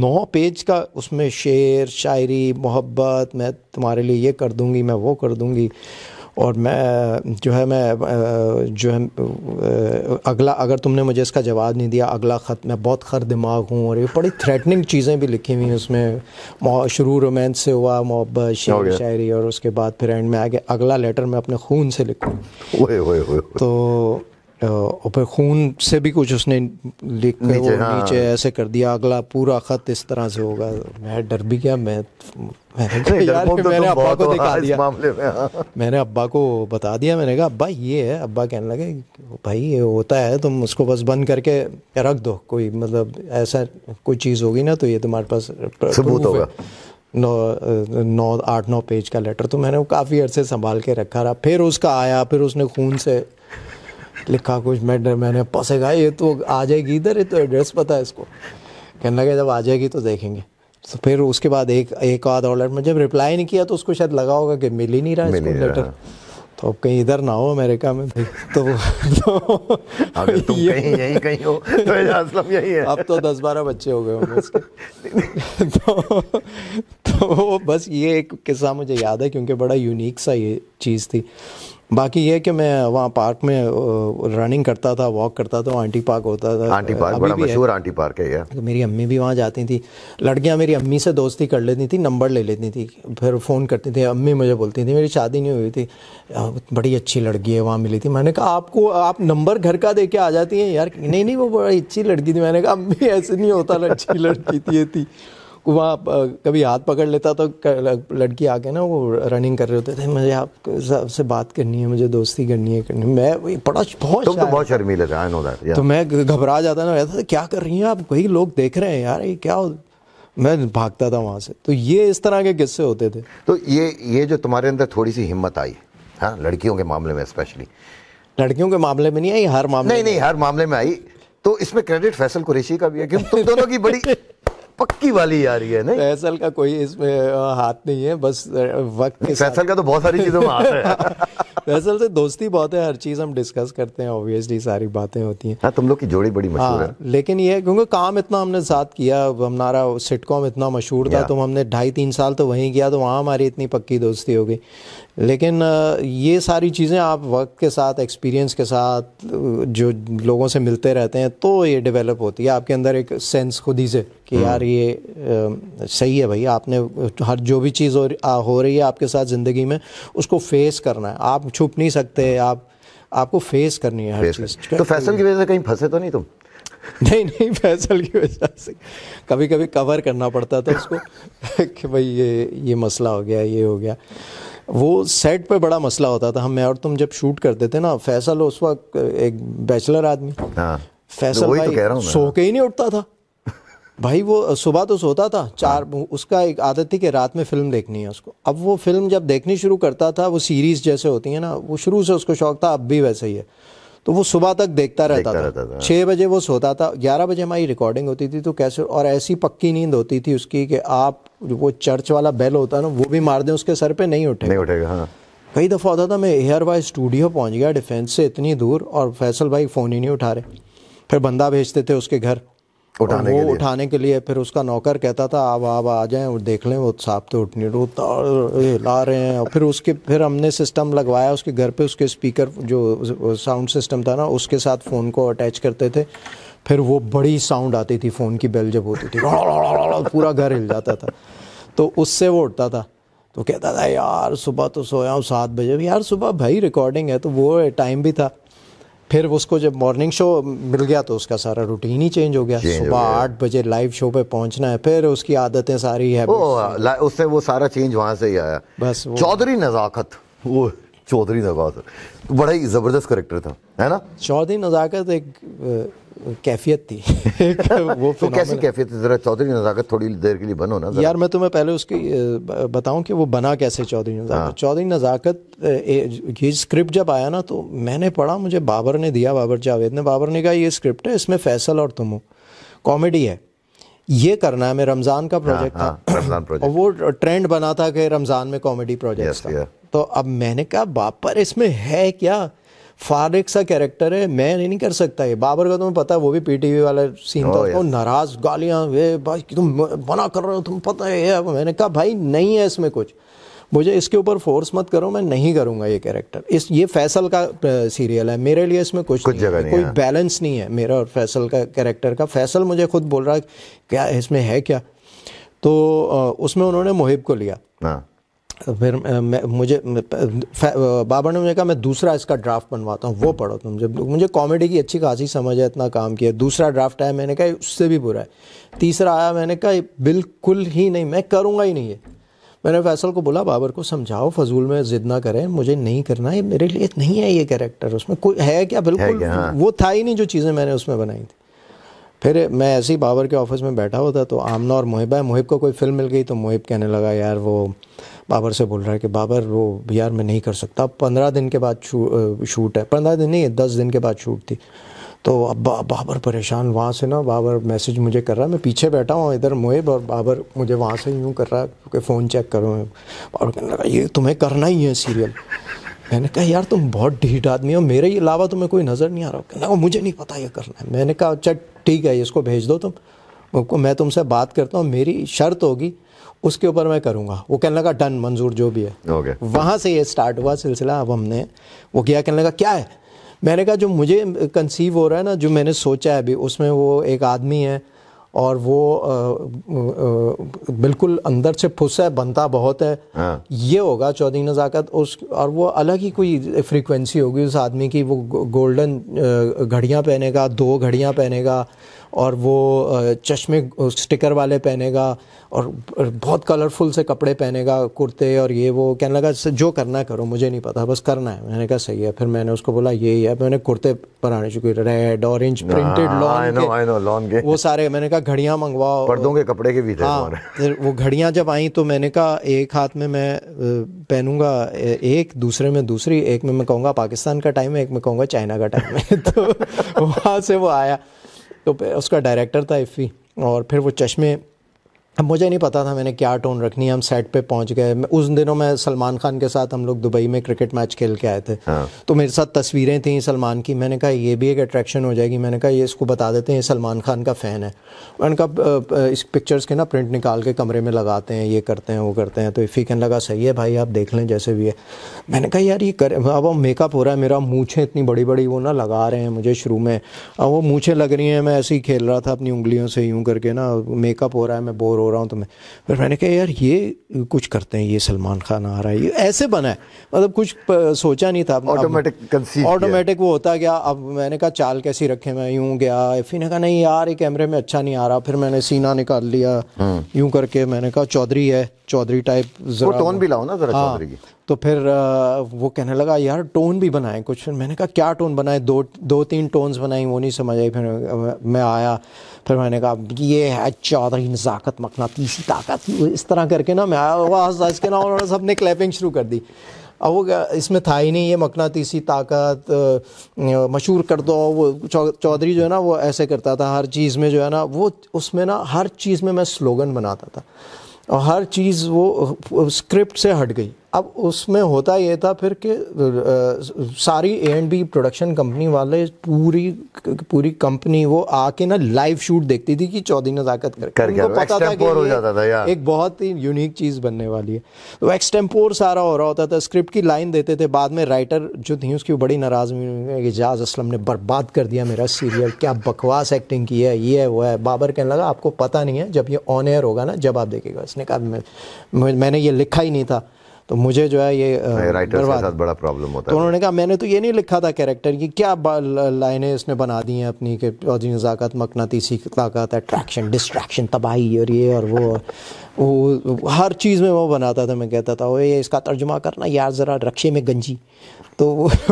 नौ पेज का उसमें शेर शायरी मोहब्बत मैं तुम्हारे लिए ये कर दूंगी मैं वो कर दूंगी और मैं जो है मैं जो है अगला अगर तुमने मुझे इसका जवाब नहीं दिया अगला ख़त मैं बहुत खर दिमाग हूँ और ये बड़ी थ्रेटनिंग चीज़ें भी लिखी हुई हैं उसमें शुरू रोमांस से हुआ मोहब्बत शेर शायरी और उसके बाद फिर एंड में आगे अगला लेटर मैं अपने खून से लिखूँ तो और फिर खून से भी कुछ उसने लिख कर नीचे, हाँ। नीचे ऐसे कर दिया अगला पूरा खत इस तरह से होगा मैं डर भी गया मैं मैंने तो मैंने अब्बा को दिखा दिया मामले में हाँ। मैंने अब्बा को बता दिया मैंने कहा अब्बा ये है अब्बा कहने लगे भाई ये होता है तुम उसको बस बंद करके रख दो कोई मतलब ऐसा कोई चीज़ होगी ना तो ये तुम्हारे पास सबूत होगा नौ नौ आठ नौ पेज का लेटर तो मैंने वो काफ़ी अरसे संभाल के रखा रहा फिर उसका आया फिर उसने खून से लिखा कुछ मैं डर मैंने पसेगा ये तो आ जाएगी इधर ये तो एड्रेस पता है इसको कहने लगे जब आ जाएगी तो देखेंगे तो फिर उसके बाद एक एक आध ऑर्डर में जब रिप्लाई नहीं किया तो उसको शायद लगा होगा कि मिल ही नहीं रहा इसको लेटर तो अब कहीं इधर ना हो अमेरिका में भाई तो, तो अगर तुम ये, कहीं यही कहीं हो तो असलम यही है अब तो दस बारह बच्चे हो गए होंगे उसके तो तो बस ये एक किस्सा मुझे याद है क्योंकि बड़ा यूनिक सा ये चीज़ थी बाकी ये कि मैं वहाँ पार्क में रनिंग करता था वॉक करता था आंटी पार्क होता था आंटी पार्क बड़ा मशहूर आंटी पार्क है यार मेरी अम्मी भी वहाँ जाती थी लड़कियाँ मेरी अम्मी से दोस्ती कर लेती थी नंबर ले लेती थी फिर फ़ोन करती थी अम्मी मुझे बोलती थी मेरी शादी नहीं हुई थी बड़ी अच्छी लड़की है वहाँ मिली थी मैंने कहा आपको आप नंबर घर का दे के आ जाती हैं यार नहीं नहीं वो बड़ी अच्छी लड़की थी मैंने कहा अम्मी ऐसे नहीं होता अच्छी लड़की थी ये थी वहाँ कभी हाथ पकड़ लेता तो लड़की आके ना वो रनिंग कर रहे होते थे मुझे आपसे बात करनी है मुझे दोस्ती करनी है करनी मैं बड़ा बहुत तुम तो बहुत शर्मीले थे आई नो दैट तो मैं घबरा जाता ना रहता था क्या कर रही हैं आप कई लोग देख रहे हैं यार ये क्या हो मैं भागता था वहाँ से तो ये इस तरह के किस्से होते थे तो ये ये जो तुम्हारे अंदर थोड़ी सी हिम्मत आई हाँ लड़कियों के मामले में स्पेशली लड़कियों के मामले में नहीं आई हर मामले नहीं नहीं हर मामले में आई तो इसमें क्रेडिट फैसल कुरेशी का भी है क्योंकि तुम दोनों की बड़ी पक्की वाली आ रही है नहीं फैसल का कोई इसमें हाथ नहीं है बस वक्त के फैसल का तो बहुत सारी चीज़ों में हाथ है फैसल से दोस्ती बहुत है हर चीज़ हम डिस्कस करते हैं ऑब्वियसली सारी बातें होती हैं हाँ तुम लोग की जोड़ी बड़ी मशहूर हाँ, है लेकिन ये क्योंकि काम इतना हमने साथ किया हमारा सिटकॉम इतना मशहूर था तो हमने ढाई तीन साल तो वहीं किया तो वहाँ हमारी इतनी पक्की दोस्ती हो गई लेकिन ये सारी चीज़ें आप वक्त के साथ एक्सपीरियंस के साथ जो लोगों से मिलते रहते हैं तो ये डेवलप होती है आपके अंदर एक सेंस खुद ही से कि हम्म। यार ये सही है भाई आपने हर जो भी चीज़ हो, हो रही है आपके साथ ज़िंदगी में उसको फेस करना है आप छुप नहीं सकते हाँ। आप आपको फेस करनी है हर चीज़ तो फैसल की वजह से कहीं फंसे तो नहीं तुम नहीं नहीं फैसल की वजह से कभी कभी कवर करना पड़ता था उसको कि भाई ये ये मसला हो गया ये हो गया वो सेट पे बड़ा मसला होता था हम मैं और तुम जब शूट करते थे ना फैसल उस वक्त एक बैचलर आदमी हाँ। फैसल तो भाई तो सो के ही नहीं उठता था भाई वो सुबह तो सोता था हाँ। चार हाँ। उसका एक आदत थी कि रात में फिल्म देखनी है उसको अब वो फिल्म जब देखनी शुरू करता था वो सीरीज़ जैसे होती है ना वो शुरू से उसको शौक था अब भी वैसे ही है तो वो सुबह तक देखता रहता देखता था हाँ। छः बजे वो सोता था ग्यारह बजे हमारी रिकॉर्डिंग होती थी तो कैसे और ऐसी पक्की नींद होती थी उसकी कि आप वो चर्च वाला बेल होता है ना वो भी मार दें उसके सर पर नहीं उठे नहीं उठेगा हाँ। कई दफ़ा होता था मैं एयर वाई स्टूडियो पहुंच गया डिफेंस से इतनी दूर और फैसल भाई फ़ोन ही नहीं उठा रहे फिर बंदा भेजते थे उसके घर उठाने वो उठाने के लिए फिर उसका नौकर कहता था अब आप आ जाएं और देख लें वो साफ तो उठने रो ला रहे हैं और फिर उसके फिर हमने सिस्टम लगवाया उसके घर पे उसके स्पीकर जो साउंड सिस्टम था ना उसके साथ फ़ोन को अटैच करते थे फिर वो बड़ी साउंड आती थी फ़ोन की बेल जब होती थी पूरा घर हिल जाता था तो उससे वो उठता था तो कहता था यार सुबह तो सोया हूँ सात बजे यार सुबह भाई रिकॉर्डिंग है तो वो टाइम भी था फिर उसको जब मॉर्निंग शो मिल गया तो उसका सारा रूटीन ही चेंज हो गया सुबह आठ बजे लाइव शो पे पहुंचना है फिर उसकी आदतें सारी है उससे वो सारा चेंज वहां से ही आया बस चौधरी नज़ाकत वो चौधरी नजाकत तो बड़ा ही ज़बरदस्त करेक्टर था है ना चौधरी नज़ाकत एक कैफियत थी वो तो कैसी कैफियत थी ज़रा चौधरी नज़ाकत थोड़ी देर के लिए बनो ना यार मैं तुम्हें पहले उसकी बताऊं कि वो बना कैसे चौधरी नज़ाकत हाँ। चौधरी नज़ाकत ये स्क्रिप्ट जब आया ना तो मैंने पढ़ा मुझे बाबर ने दिया बाबर जावेद ने बाबर ने कहा ये स्क्रिप्ट है इसमें फैसल और तुम हो कॉमेडी है ये करना है मैं रमज़ान का प्रोजेक्ट हाँ, था हाँ, रमजान प्रोजेक्ट और वो ट्रेंड बना था कि रमज़ान में कॉमेडी प्रोजेक्ट था तो अब मैंने कहा बापर इसमें है क्या फारिक सा कैरेक्टर है मैं नहीं कर सकता ये बाबर का तुम्हें पता है वो भी पीटीवी वाला सीन था वो oh, नाराज गालियाँ वे भाई तुम मना कर रहे हो तुम पता है ये मैंने कहा भाई नहीं है इसमें कुछ मुझे इसके ऊपर फोर्स मत करो मैं नहीं करूँगा ये कैरेक्टर इस ये फैसल का सीरियल है मेरे लिए इसमें कुछ, कुछ नहीं है, नहीं कोई बैलेंस हाँ। नहीं है मेरा और फैसल का कैरेक्टर का फैसल मुझे खुद बोल रहा है क्या इसमें है क्या तो उसमें उन्होंने मुहिब को लिया हाँ। फिर मुझे बाबर ने मुझे कहा मैं दूसरा इसका ड्राफ्ट बनवाता हूँ वो पढ़ो तुम जब मुझे कॉमेडी की अच्छी खासी समझ है इतना काम किया दूसरा ड्राफ्ट आया मैंने कहा उससे भी बुरा है तीसरा आया मैंने कहा बिल्कुल ही नहीं मैं करूँगा ही नहीं ये मैंने फैसल को बोला बाबर को समझाओ फजूल में जिद ना करें मुझे नहीं करना है मेरे लिए नहीं है ये कैरेक्टर उसमें कोई है क्या बिल्कुल है क्या? हाँ। वो था ही नहीं जो चीज़ें मैंने उसमें बनाई थी फिर मैं ऐसे ही बाबर के ऑफिस में बैठा हुआ था तो आमना और मुहिब है मुहिब को कोई फिल्म मिल गई तो मुहिब कहने लगा यार वो बाबर से बोल रहा है कि बाबर वो यार मैं नहीं कर सकता पंद्रह दिन के बाद शूट है पंद्रह दिन नहीं दस दिन के बाद शूट थी तो अब बाबर परेशान वहाँ से ना बाबर मैसेज मुझे कर रहा है मैं पीछे बैठा हूँ इधर मोहिब और बाबर मुझे वहाँ से यूँ कर रहा है क्योंकि फ़ोन चेक करो और कहने लगा ये तुम्हें करना ही है सीरियल मैंने कहा यार तुम बहुत ढीठ आदमी हो मेरे ही अलावा तुम्हें कोई नज़र नहीं आ रहा कहने वो मुझे नहीं पता ये करना है मैंने कहा अच्छा ठीक है इसको भेज दो तुम उसको मैं तुमसे बात करता हूँ मेरी शर्त होगी उसके ऊपर मैं करूँगा वो कहने लगा डन मंजूर जो भी है okay. वहाँ से ये स्टार्ट हुआ सिलसिला अब हमने वो किया कहने लगा क्या है मैंने कहा जो मुझे कंसीव हो रहा है ना जो मैंने सोचा है अभी उसमें वो एक आदमी है और वो आ, आ, बिल्कुल अंदर से फुस है बनता बहुत है हाँ। ये होगा चौधरी नज़ाकत उस और वो अलग ही कोई फ्रीक्वेंसी होगी उस आदमी की वो गोल्डन घड़ियाँ पहनेगा दो घड़ियाँ पहनेगा और वो चश्मे स्टिकर वाले पहनेगा और बहुत कलरफुल से कपड़े पहनेगा कुर्ते और ये वो कहने लगा जो करना करो मुझे नहीं पता बस करना है मैंने कहा सही है फिर मैंने उसको बोला ये है मैंने कुर्ते बनाने आने चुकी red orange printed lawn lawn के वो सारे मैंने कहा घड़ियाँ मंगवाओ पर्दों के कपड़े के भी थे हाँ फिर वो घड़ियाँ जब आई तो मैंने कहा एक हाथ में मैं पहनूंगा एक दूसरे में दूसरी एक में मैं कहूँगा पाकिस्तान का टाइम है एक में कहूँगा चाइना का टाइम है तो वहाँ से वो आया तो उसका डायरेक्टर था इफ़ी और फिर वो चश्मे अब मुझे नहीं पता था मैंने क्या टोन रखनी है हम सेट पे पहुंच गए उस दिनों में सलमान खान के साथ हम लोग दुबई में क्रिकेट मैच खेल के आए थे हाँ। तो मेरे साथ तस्वीरें थी सलमान की मैंने कहा ये भी एक अट्रैक्शन हो जाएगी मैंने कहा ये इसको बता देते हैं ये सलमान खान का फ़ैन है मैंने कहा इस पिक्चर्स के ना प्रिंट निकाल के कमरे में लगाते हैं ये करते हैं वो करते हैं तो इफ़ी कहने लगा सही है भाई आप देख लें जैसे भी है मैंने कहा यार ये कर अब वो मेकअप हो रहा है मेरा मूँछे इतनी बड़ी बड़ी वो ना लगा रहे हैं मुझे शुरू में अब वो मूँछे लग रही हैं मैं ऐसे ही खेल रहा था अपनी उंगलियों से यूँ करके ना मेकअप हो रहा है मैं बोर रो रहा हूँ तो मैं फिर मैंने कहा यार ये कुछ करते हैं ये सलमान खान आ रहा है ये ऐसे बना है मतलब कुछ सोचा नहीं था ऑटोमेटिक ऑटोमेटिक वो होता गया अब मैंने कहा चाल कैसी रखे मैं यूँ गया फिर ने कहा नहीं यार ये कैमरे में अच्छा नहीं आ रहा फिर मैंने सीना निकाल लिया हम्म। यूँ करके मैंने कहा चौधरी है चौधरी टाइप टोन भी लाओ ना जरा हाँ, तो फिर वो कहने लगा यार टोन भी बनाए कुछ फिर मैंने कहा क्या टोन बनाए दो दो तीन टोन्स बनाई वो नहीं समझ आई फिर मैं आया फिर मैंने कहा ये है चौधरी नज़ाकत तीसरी ताकत इस तरह करके ना मैं आया इसके ना उन्होंने सब ने क्लैपिंग शुरू कर दी अब वो इसमें था ही नहीं ये मकनातीसी ताकत मशहूर कर दो वो चौधरी जो है ना वो ऐसे करता था हर चीज़ में जो है ना वो उसमें ना हर चीज़ में मैं स्लोगन बनाता था और हर चीज़ वो स्क्रिप्ट से हट गई अब उसमें होता ये था फिर कि सारी A and B production company वाले पूरी पूरी कंपनी वो आके ना लाइव शूट देखती थी कि चौधरी नज़ाकत कर, कर उनको पता था कि हो जाता था यार। एक बहुत ही यूनिक चीज़ बनने वाली है तो एक्सटेम्पोर सारा हो रहा होता था स्क्रिप्ट की लाइन देते थे बाद में राइटर जो थी उसकी बड़ी नाराज़ एजाज असलम ने बर्बाद कर दिया मेरा सीरियल क्या बकवास एक्टिंग की है ये वो है बाबर कहने लगा आपको पता नहीं है जब ये ऑन एयर होगा ना जब आप देखेगा इसने कहा मैंने ये लिखा ही नहीं था तो मुझे जो है ये राइटर के साथ बड़ा प्रॉब्लम होता है तो उन्होंने कहा मैंने तो ये नहीं लिखा था कैरेक्टर की क्या लाइनें इसने बना दी हैं अपनी के और नज़ाकत मकनातीसी ताकत अट्रैक्शन डिस्ट्रैक्शन तबाही और ये और वो वो हर चीज़ में वो बनाता था मैं कहता था ये इसका तर्जुमा करना यार ज़रा रक्शे में गंजी तो वो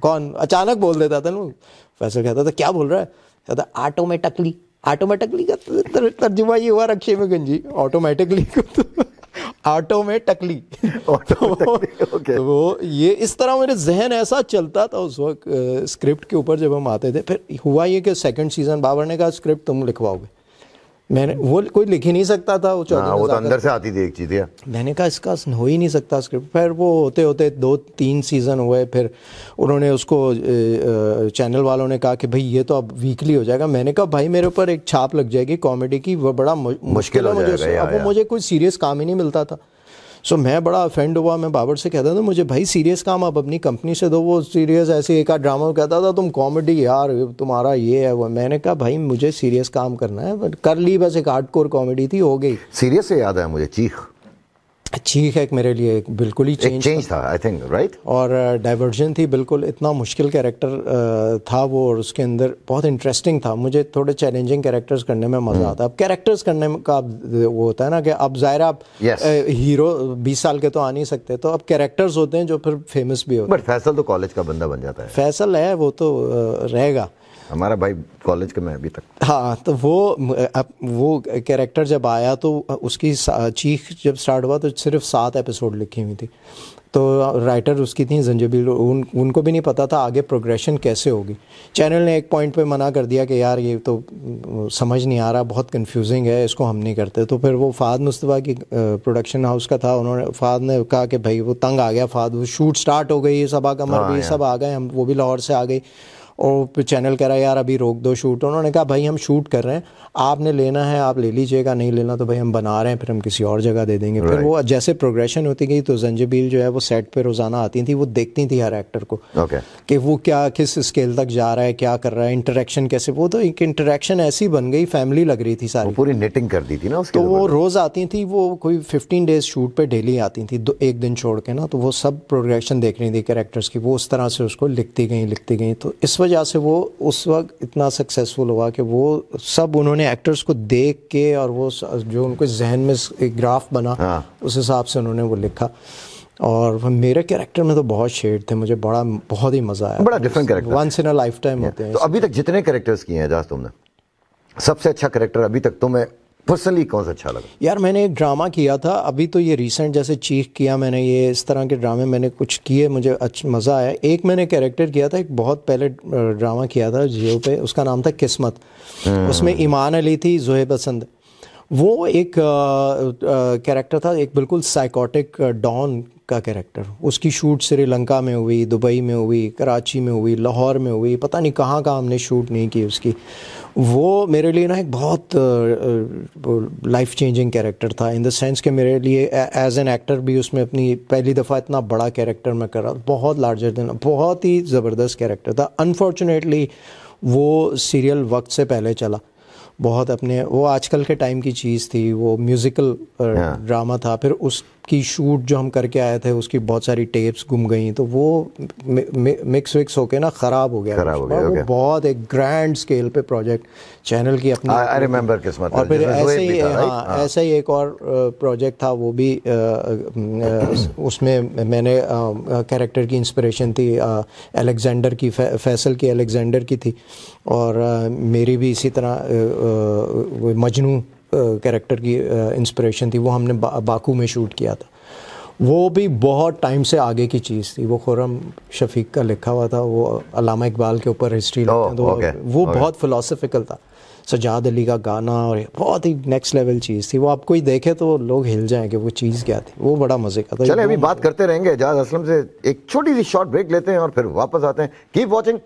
कौन अचानक बोल देता था ना फैसल कहता था क्या बोल रहा है कहता आटो में टकली ऑटोमेटिकली का तर्जुमा ये हुआ रक्षे में गंजी ऑटोमेटिकली ऑटो में टकली ऑटो okay. तो वो ये इस तरह मेरे जहन ऐसा चलता था उस वक्त स्क्रिप्ट के ऊपर जब हम आते थे फिर हुआ ये कि सेकंड सीज़न बाबर ने कहा स्क्रिप्ट तुम लिखवाओगे मैंने वो कोई लिख ही नहीं सकता था वो चौधरी वो तो अंदर से आती थी एक चीज़ है मैंने कहा इसका हो ही नहीं सकता स्क्रिप्ट फिर वो होते होते दो तीन सीज़न हुए फिर उन्होंने उसको चैनल वालों ने कहा कि भाई ये तो अब वीकली हो जाएगा मैंने कहा भाई मेरे ऊपर एक छाप लग जाएगी कॉमेडी की वो बड़ा मुश्किल हो जाएगा मुझे कोई सीरियस काम ही नहीं मिलता था सो so, मैं बड़ा अफेंड हुआ मैं बाबर से कहता था मुझे भाई सीरियस काम आप अपनी कंपनी से दो वो सीरियस ऐसे एक आध ड्रामा कहता था तुम कॉमेडी यार तुम्हारा ये है वो मैंने कहा भाई मुझे सीरियस काम करना है कर ली बस एक कोर कॉमेडी थी हो गई सीरियस से याद है मुझे चीख चीख एक मेरे लिए बिल्कुल ही चेंज चेंज था आई थिंक राइट और डाइवर्जन uh, थी बिल्कुल इतना मुश्किल कैरेक्टर uh, था वो और उसके अंदर बहुत इंटरेस्टिंग था मुझे थोड़े चैलेंजिंग कैरेक्टर्स करने में मज़ा hmm. आता है अब कैरेक्टर्स करने का uh, वो होता है ना कि अब ज़ाहिर आप yes. हीरो बीस साल के तो आ नहीं सकते तो अब कैरेक्टर्स होते हैं जो फिर फेमस भी होते हैं फैसल तो कॉलेज का बंदा बन जाता है फैसल है वो तो रहेगा हमारा भाई कॉलेज का मैं अभी तक हाँ तो वो अब वो कैरेक्टर जब आया तो उसकी चीख जब स्टार्ट हुआ तो सिर्फ सात एपिसोड लिखी हुई थी तो राइटर उसकी थी जंजबील उन उनको भी नहीं पता था आगे प्रोग्रेशन कैसे होगी चैनल ने एक पॉइंट पे मना कर दिया कि यार ये तो समझ नहीं आ रहा बहुत कंफ्यूजिंग है इसको हम नहीं करते तो फिर वो फ़ाद मुस्तफ़ा की प्रोडक्शन हाउस का था उन्होंने फ़ाद ने कहा कि भाई वो तंग आ गया फ़ाद वो शूट स्टार्ट हो गई सब आ कमर भी सब आ गए हम वो भी लाहौर से आ गई और चैनल कह रहा है यार अभी रोक दो शूट तो उन्होंने कहा भाई हम शूट कर रहे हैं आपने लेना है आप ले लीजिएगा नहीं लेना तो भाई हम बना रहे हैं फिर हम किसी और जगह दे देंगे फिर वो जैसे प्रोग्रेशन होती गई तो जंजबील जो है वो सेट पर रोज़ाना आती थी वो देखती थी हर एक्टर को कि वो क्या किस स्केल तक जा रहा है क्या कर रहा है इंटरेक्शन कैसे वो तो एक इंटरेक्शन ऐसी बन गई फैमिली लग रही थी सारी पूरी नेटिंग कर दी थी ना तो वो रोज़ आती थी वो कोई फिफ्टीन डेज शूट पर डेली आती थी दो एक दिन छोड़ के ना तो वो सब प्रोग्रेशन देख रही थी कैरेक्टर्स की वो उस तरह से उसको लिखती गई लिखती गई तो इस वजह वजह से वो उस वक्त इतना सक्सेसफुल हुआ कि वो सब उन्होंने एक्टर्स को देख के और वो जो उनको जहन में एक ग्राफ बना हाँ। उस हिसाब से उन्होंने वो लिखा और मेरे कैरेक्टर में तो बहुत शेड थे मुझे बड़ा बहुत ही मज़ा आया बड़ा different character once in a lifetime होते हैं तो अभी तक जितने कैरेक्टर्स किए हैं जहाज तुमने सबसे अच्छा कैरेक्टर अभी तक तुम्हें तो पर्सनली कौन सा अच्छा लगा यार मैंने एक ड्रामा किया था अभी तो ये रिसेंट जैसे चीख किया मैंने ये इस तरह के ड्रामे मैंने कुछ किए मुझे अच्छा मज़ा आया एक मैंने कैरेक्टर किया था एक बहुत पहले ड्रामा किया था जियो पे उसका नाम था किस्मत हम्म। उसमें ईमान अली थी जोहे बसंत वो एक कैरेक्टर था एक बिल्कुल साइकोटिक डॉन का कैरेक्टर उसकी शूट श्रीलंका में हुई दुबई में हुई कराची में हुई लाहौर में हुई पता नहीं कहाँ कहाँ हमने शूट नहीं की उसकी वो मेरे लिए ना एक बहुत लाइफ चेंजिंग कैरेक्टर था इन द सेंस कि मेरे लिए एज एन एक्टर भी उसमें अपनी पहली दफ़ा इतना बड़ा कैरेक्टर मैं कर रहा बहुत लार्जर दिन बहुत ही ज़बरदस्त कैरेक्टर था अनफॉर्चुनेटली वो सीरियल वक्त से पहले चला बहुत अपने वो आजकल के टाइम की चीज़ थी वो म्यूज़िकल ड्रामा हाँ। था फिर उस की शूट जो हम करके आए थे उसकी बहुत सारी टेप्स गुम गई तो वो मि, मि, मिक्स विक्स होके ना ख़राब हो गया खराब हो गया, हो गया। बहुत एक ग्रैंड स्केल पे प्रोजेक्ट चैनल की अपनी आई रिमेम्बर किस्मत और फिर ऐसे ही हाँ, हाँ। ऐसा ही एक और प्रोजेक्ट था वो भी उसमें मैंने कैरेक्टर की इंस्पिरेशन थी अलेक्जेंडर की फैसल की अलेक्जेंडर की थी और मेरी भी इसी तरह मजनू कैरेक्टर की इंस्पिरेशन uh, थी वो हमने बा, बाकू में शूट किया था वो भी बहुत टाइम से आगे की चीज़ थी वो खुरम शफीक का लिखा हुआ था वो अलामा इकबाल के ऊपर हिस्ट्री oh, लिखा तो okay, वो okay. बहुत फिलोसफिकल था सजाद अली का गाना और बहुत ही नेक्स्ट लेवल चीज़ थी वो आप कोई देखे तो लोग हिल जाएं कि वो चीज़ क्या थी वो बड़ा मज़े का था चले अभी बात करते रहेंगे एजाज असलम से एक छोटी सी शॉर्ट ब्रेक लेते हैं और फिर वापस आते हैं keep watching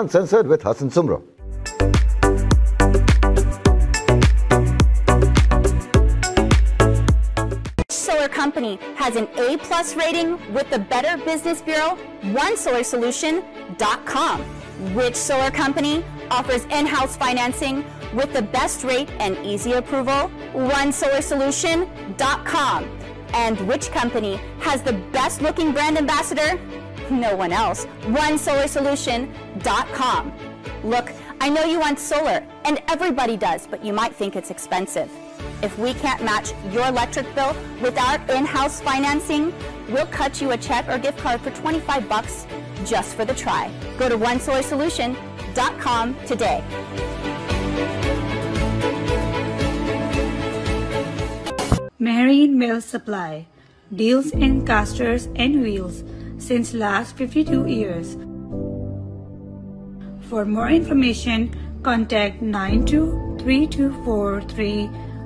uncensored with Hasan Sumra company has an A plus rating with the Better Business Bureau, OneSolarSolution.com. which Solar Company offers in-house financing with the best rate and easy approval, OneSolarSolution.com. And which company has the best looking brand ambassador? No one else. OneSolarSolution.com. Look, I know you want solar, and everybody does, but you might think it's expensive. If we can't match your electric bill with our in-house financing, we'll cut you a check or gift card for 25 bucks just for the try. Go to OneSolarSolution.com today. Marine Mill Supply deals in casters and wheels since last 52 years. For more information, contact 92324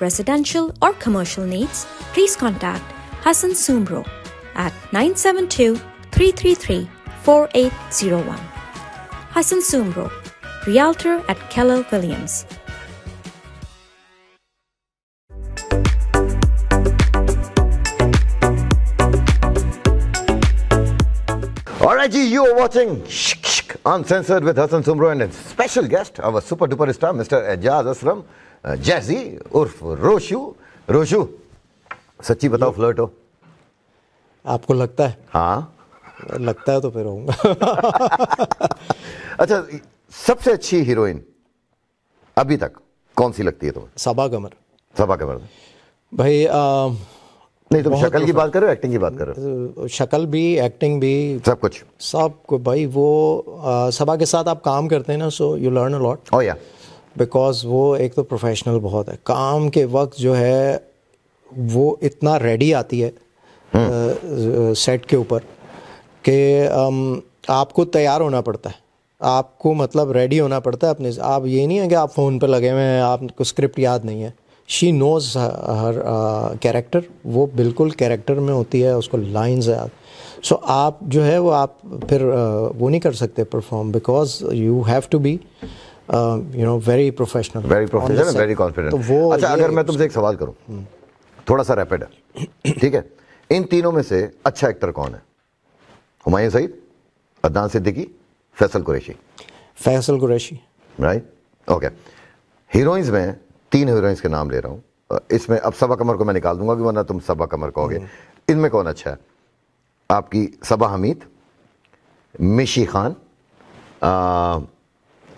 residential or commercial needs, please contact Hassan Sumbro at 972-333-4801. Hassan Sumbro, Realtor at Keller Williams. Alrighty, you are watching Uncensored with Hassan Sumro and a special guest, our super duper star, Mr. Ajaz Aslam, uh, Jazzy, उर्फ रोशू रोशू सच्ची बताओ flirt हो आपको लगता है हाँ लगता है तो फिर होऊंगा अच्छा सबसे अच्छी हीरोइन अभी तक कौन सी लगती है तुम्हें सबा कमर सबा कमर भाई आ, नहीं तुम तो शक्ल की बात करो एक्टिंग की बात करो शक्ल भी एक्टिंग भी सब कुछ सब को भाई वो आ, सभा के साथ आप काम करते हैं ना so you learn a lot yeah because वो एक तो प्रोफेशनल बहुत है काम के वक्त जो है वो इतना रेडी आती है हम्म। आ, सेट के ऊपर कि um, आपको तैयार होना पड़ता है आपको मतलब रेडी होना पड़ता है अपने आप ये नहीं है कि आप फ़ोन पर लगे हुए हैं आपको स्क्रिप्ट याद नहीं है शी नोज़ हर कैरेक्टर वो बिल्कुल कैरेक्टर में होती है उसको लाइन्स है सो so, आप जो है वो आप फिर uh, वो नहीं कर सकते perform because you have to be you know very professional very professional very confident तो वो अच्छा अगर मैं तुमसे एक सवाल करूँ हम्म। थोड़ा सा रैपिड है ठीक है इन तीनों में से अच्छा एक्टर कौन है Humayun Saeed Adnan Siddiqui Faisal Qureshi Faisal Qureshi right okay heroines में तीन हीरोइंस के नाम ले रहा हूँ इसमें अब सबा कमर को मैं निकाल दूंगा कि वरना तुम सबा कमर कहोगे हम्म। इनमें कौन अच्छा है आपकी सबा हमीद मिशी खान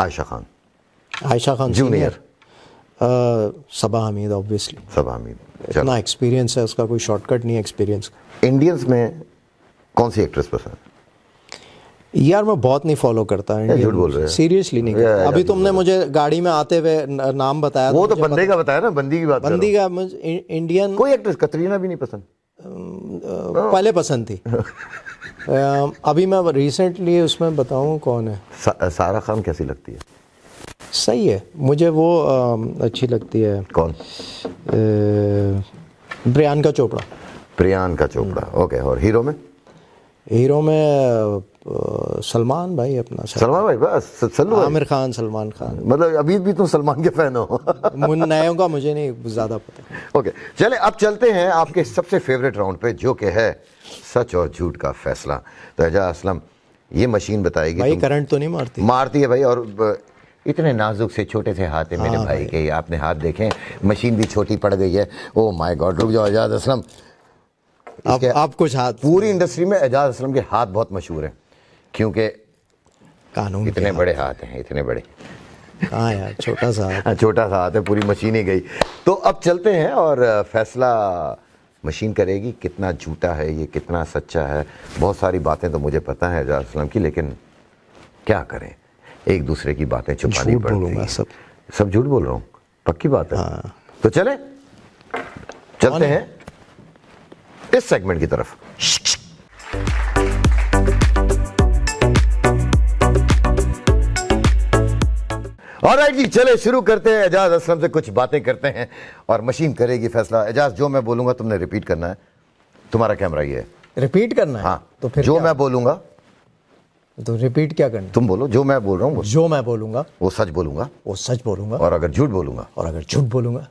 आयशा खान आयशा खान जूनियर सबा हमीद ऑब्वियसली सबा हमीद इतना एक्सपीरियंस है उसका कोई शॉर्टकट नहीं है एक्सपीरियंस इंडियंस में कौन सी एक्ट्रेस पसंद यार मैं बहुत नहीं फॉलो करता झूठ बोल रहे हैं सीरियसली नहीं करता अभी तुमने मुझे गाड़ी में आते हुए नाम बताया वो तो बंदे का बताया ना बंदी की बात बंदी का इंडियन कोई एक्ट्रेस कतरीना भी नहीं पसंद हाँ। पहले पसंद थी अभी मैं रिसेंटली उसमें बताऊं कौन है सा, सारा खान कैसी लगती है सही है मुझे वो अच्छी लगती है कौन प्रियंका चोपड़ा प्रियंका चोपड़ा हम्म। ओके और हीरो में हीरो में सलमान भाई अपना सलमान भाई बस सल्लू आमिर खान सलमान खान मतलब अभी भी तुम सलमान के फैन हो नयों का मुझे नहीं ज़्यादा पता ओके चले अब चलते हैं आपके सबसे फेवरेट राउंड पे जो कि है सच और झूठ का फैसला तो एजा असलम ये मशीन बताएगी भाई करंट तो नहीं मारती मारती है भाई और इतने नाजुक से छोटे से हाथ है हाँ मेरे हाँ, भाई, भाई के आपने हाथ देखे मशीन भी छोटी पड़ गई है ओ माय गॉड रुक जाओ एजाज असलम आप, आप कुछ हाथ पूरी इंडस्ट्री में एजाज असलम के हाथ बहुत मशहूर हैं क्योंकि कानून इतने बड़े हाथ हैं इतने बड़े हाँ यार छोटा सा हाँ, छोटा सा हाथ है पूरी मशीन ही गई तो अब चलते हैं और फैसला मशीन करेगी कितना झूठा है ये कितना सच्चा है बहुत सारी बातें तो मुझे पता है असलम की लेकिन क्या करें एक दूसरे की बातें छुपानी पड़ती हैं सब सब झूठ बोल रहा हूँ पक्की बात है हाँ। तो चले चलते हैं इस सेगमेंट की तरफ और राइट जी चले शुरू करते हैं एजाज असलम से कुछ बातें करते हैं और मशीन करेगी फैसला एजाज जो मैं बोलूंगा तुमने रिपीट करना है तुम्हारा कैमरा ये है रिपीट करना हाँ तो फिर जो मैं बोलूंगा तो रिपीट क्या करना तुम बोलो जो मैं बोल रहा हूँ जो मैं बोलूंगा वो सच बोलूंगा वो सच बोलूंगा और अगर झूठ बोलूंगा और अगर झूठ बोलूंगा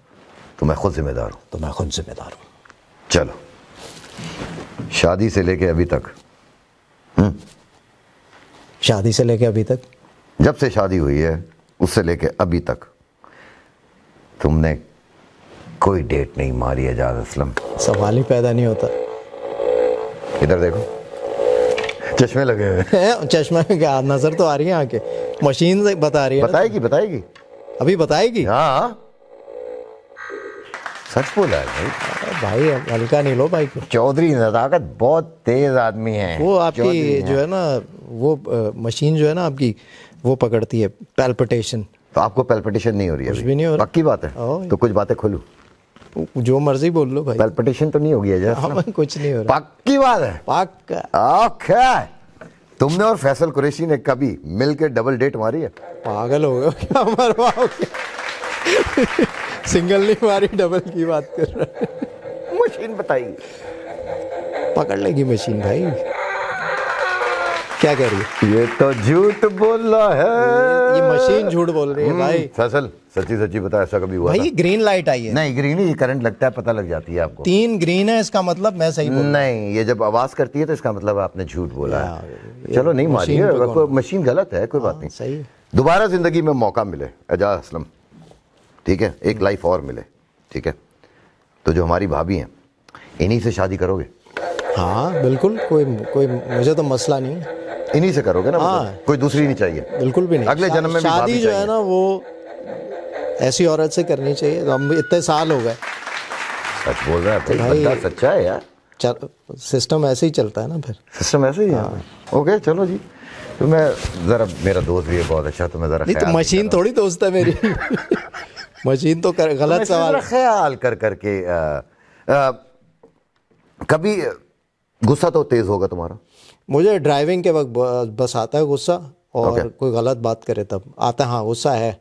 तो मैं खुद जिम्मेदार हूँ तो मैं खुद जिम्मेदार हूँ चलो शादी से लेके अभी तक हम्म। शादी से लेके अभी तक जब से शादी हुई है उससे लेके अभी तक तुमने कोई डेट नहीं मारी एजाज असलम सवाल ही पैदा नहीं होता इधर देखो चश्मे लगे हुए चश्मे में क्या नजर तो आ रही है आके मशीन से बता रही है बताएगी बताएगी अभी बताएगी हाँ सच बोला भाई भाई हल्का नहीं लो भाई को चौधरी नजाकत बहुत तेज आदमी है वो आपकी जो है ना वो मशीन जो है ना आपकी वो पकड़ती है पैल्पिटेशन तो आपको पैल्पिटेशन नहीं हो रही है कुछ भी नहीं हो रहा पक्की बात है तो कुछ बातें खोलू जो मर्जी बोल लो भाई पैल्पिटेशन तो नहीं होगी अजय हाँ, कुछ नहीं हो रहा पक्की बात है पक्का ओके तुमने और फैसल कुरैशी ने कभी मिलके डबल डेट मारी है पागल हो गए क्या मरवाओ सिंगल नहीं मारी डबल की बात कर रहा है मशीन बताइए पकड़ लेगी मशीन भाई क्या कह रही है ये तो झूठ बोल रहा है ये, ये मशीन झूठ बोल रही है हम्म, भाई फसल सच्ची सच्ची बता ऐसा कभी हुआ भाई ग्रीन लाइट आई है नहीं ग्रीन ही करंट लगता है पता लग जाती है आपको तीन ग्रीन है इसका मतलब मैं सही बोल नहीं ये जब आवाज करती है तो इसका मतलब आपने झूठ बोला है चलो नहीं मारिए मशीन गलत है कोई बात हाँ, नहीं सही दोबारा जिंदगी में मौका मिले एजाज असलम ठीक है एक लाइफ और मिले ठीक है तो जो हमारी भाभी हैं इन्हीं से शादी करोगे हाँ बिल्कुल कोई कोई मुझे तो मसला नहीं है इन्हीं से करोगे ना मतलब? हाँ मतलब? कोई दूसरी नहीं चाहिए बिल्कुल भी नहीं अगले जन्म में शादी जो है ना वो ऐसी औरत से करनी चाहिए तो हम इतने साल हो गए सच बोल रहा है भाई, भाई बंदा सच्चा है यार सिस्टम ऐसे ही चलता है ना फिर सिस्टम ऐसे ही हाँ। ओके चलो जी तो मैं ज़रा मेरा दोस्त भी है बहुत अच्छा तो मैं ज़रा नहीं तो मशीन थोड़ी दोस्त है मेरी मशीन तो कर, गलत सवाल ख्याल कर करके कभी गुस्सा तो तेज़ होगा तुम्हारा मुझे ड्राइविंग के वक्त बस आता है गुस्सा और okay. कोई गलत बात करे तब आता हाँ गुस्सा है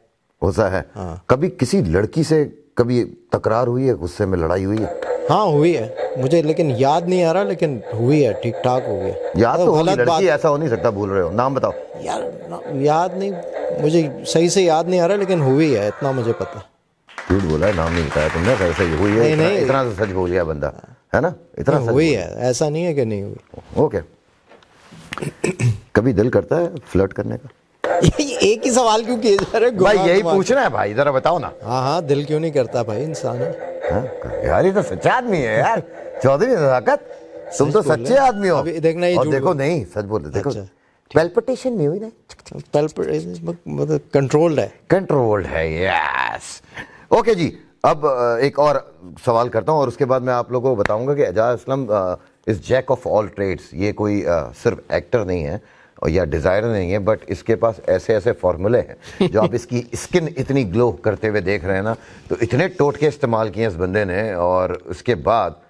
गुस्सा है हाँ कभी किसी लड़की से कभी तकरार हुई है गुस्से में लड़ाई हुई है हाँ हुई है मुझे लेकिन याद नहीं आ रहा लेकिन हुई है ठीक ठाक हुई है याद तो गलत बात ऐसा हो नहीं सकता भूल रहे हो नाम बताओ यार याद नहीं मुझे सही से याद नहीं आ रहा लेकिन हुई है इतना मुझे पता झूठ बोला नाम नहीं बताया तुमने सही सही हुई है नहीं, इतना, नहीं, इतना तो सच बोल गया बंदा है ना इतना हुई है ऐसा नहीं है कि नहीं हुई ओके कभी दिल करता है फ्लर्ट करने का एक ही सवाल क्यों किए जा रहे भाई यही पूछना है भाई जरा बताओ ना हाँ हाँ दिल क्यों नहीं करता भाई इंसान है हाँ, यार ये तो सच्चा आदमी है यार चौधरी नजाकत तुम तो सच्चे आदमी हो देखना ये और देखो नहीं सच बोल रहे देखो पेल्पिटेशन अच्छा, नहीं हुई ना मतलब कंट्रोल्ड मतलब है कंट्रोल्ड है यस ओके जी अब एक और सवाल करता हूँ और उसके बाद मैं आप लोगों को बताऊंगा कि Ejaz Aslam is jack of all trades ये कोई आ, सिर्फ एक्टर नहीं है और या डिज़ायर नहीं है बट इसके पास ऐसे ऐसे फॉर्मूले हैं जो आप इसकी स्किन इतनी ग्लो करते हुए देख रहे हैं ना तो इतने टोटके इस्तेमाल किए इस बंदे ने और उसके बाद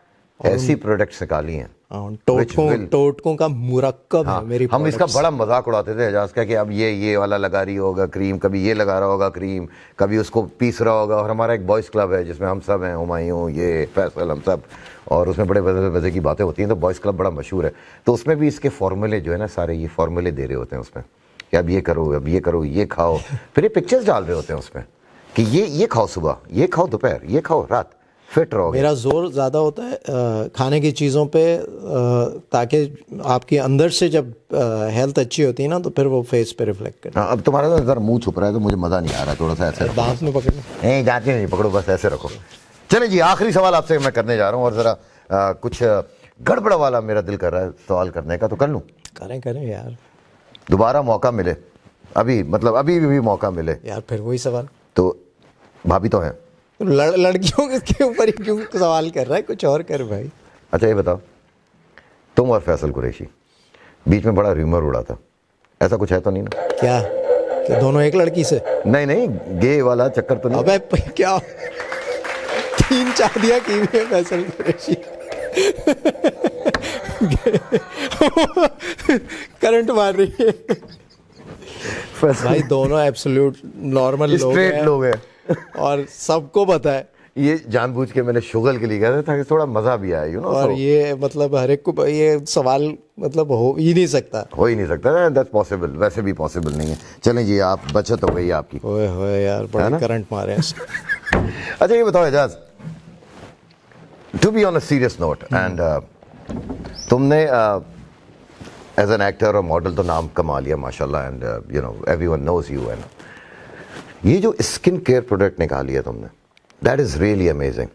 ऐसी प्रोडक्ट्स निकाली हैं हाँ, टोटकों टोटकों का मुरक्कब हाँ, है मेरी हम इसका बड़ा मजाक उड़ाते थे एजाज का कि अब ये ये वाला लगा रही होगा क्रीम कभी ये लगा रहा होगा क्रीम कभी उसको पीस रहा होगा और हमारा एक बॉयज़ क्लब है जिसमें हम सब हैं हमायूँ ये फैसल हम सब और उसमें बड़े मज़े मज़े की बातें होती हैं तो बॉयज़ क्लब बड़ा मशहूर है तो उसमें भी इसके फार्मूले जो है ना सारे ये फार्मूले दे रहे होते हैं उसमें कि अब ये करो अब ये करो ये खाओ फिर ये पिक्चर्स डाल रहे होते हैं उसमें कि ये ये खाओ सुबह ये खाओ दोपहर ये खाओ रात फिट रहो मेरा जोर ज़्यादा होता है खाने की चीज़ों पे ताकि आपके अंदर से जब हेल्थ अच्छी होती है ना तो फिर वो फेस पे रिफ्लेक्ट कर हाँ, अब तुम्हारा तो मुंह छुप रहा है तो मुझे मज़ा नहीं आ रहा थोड़ा सा ऐसे दांत में पकड़ो नहीं जाते नहीं पकड़ो बस ऐसे रखो चले जी आखिरी सवाल आपसे मैं करने जा रहा हूँ और ज़रा कुछ गड़बड़ वाला मेरा दिल कर रहा है सवाल करने का तो कर लूँ करें करें यार दोबारा मौका मिले अभी मतलब अभी भी मौका मिले यार फिर वही सवाल तो भाभी तो है लड़ लड़कियों के ऊपर ही क्यों सवाल कर रहा है कुछ और कर भाई अच्छा ये बताओ तुम और फैसल कुरैशी बीच में बड़ा र्यूमर उड़ा था ऐसा कुछ है तो नहीं ना क्या कि दोनों एक लड़की से नहीं नहीं गे वाला चक्कर तो नहीं अबे क्या तीन दिया की है फैसल कुरैशी करंट मार रही है भाई दोनों एब्सोल्यूट नॉर्मल लोग हैं और सबको पता है ये जानबूझ के मैंने शुगल के लिए कहा था ताकि थोड़ा मज़ा भी आए यू नो और ये मतलब हर एक को ये सवाल मतलब हो ही नहीं सकता हो ही नहीं सकता दैट्स पॉसिबल वैसे भी पॉसिबल नहीं है चलें जी आप बचत हो गई आपकी ओए होए यार बड़ा करंट मारे हैं अच्छा ये बताओ Ejaz to be on a serious note and तुमने एज एन एक्टर और मॉडल तो नाम कमा लिया माशाल्लाह and you know everyone knows you and ये जो स्किन केयर प्रोडक्ट निकाली है तुमने दैट इज़ रियली अमेजिंग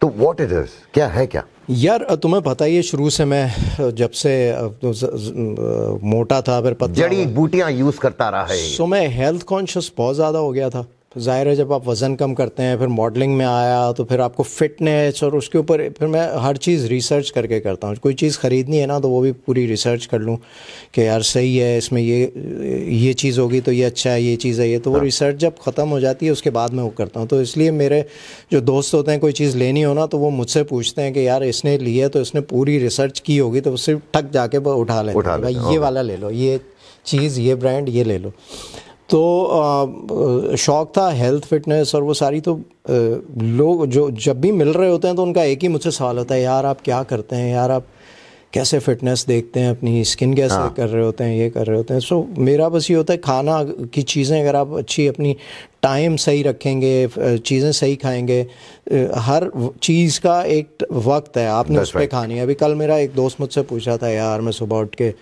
तो व्हाट इट इज़ क्या है क्या यार तुम्हें पता ही है शुरू से मैं जब से मोटा था फिर पता जड़ी बूटियां यूज़ करता रहा है सो मैं हेल्थ कॉन्शियस बहुत ज़्यादा हो गया था तो ज़ाहिर है जब आप वज़न कम करते हैं फिर मॉडलिंग में आया तो फिर आपको फिटनेस और उसके ऊपर फिर मैं हर चीज़ रिसर्च करके करता हूँ कोई चीज़ ख़रीदनी है ना तो वो भी पूरी रिसर्च कर लूँ कि यार सही है इसमें ये ये चीज़ होगी तो ये अच्छा है ये चीज़ है ये तो वो रिसर्च हाँ। जब ख़त्म हो जाती है उसके बाद मैं वो करता हूँ तो इसलिए मेरे जो दोस्त होते हैं कोई चीज़ लेनी हो ना तो वो मुझसे पूछते हैं कि यार इसने लिया है तो इसने पूरी रिसर्च की होगी तो सिर्फ ठक जाके उठा लेते भाई ये हाँ। वाला ले लो ये चीज़ ये ब्रांड ये ले लो तो शौक़ था हेल्थ फिटनेस और वो सारी तो लोग जो जब भी मिल रहे होते हैं तो उनका एक ही मुझसे सवाल होता है यार आप क्या करते हैं यार आप कैसे फिटनेस देखते हैं अपनी स्किन कैसे हाँ। कर रहे होते हैं ये कर रहे होते हैं सो so, मेरा बस ये होता है खाना की चीज़ें अगर आप अच्छी अपनी टाइम सही रखेंगे चीज़ें सही खाएंगे हर चीज़ का एक वक्त है आपने उस पर खानी है अभी कल मेरा एक दोस्त मुझसे पूछा था यार मैं सुबह उठ के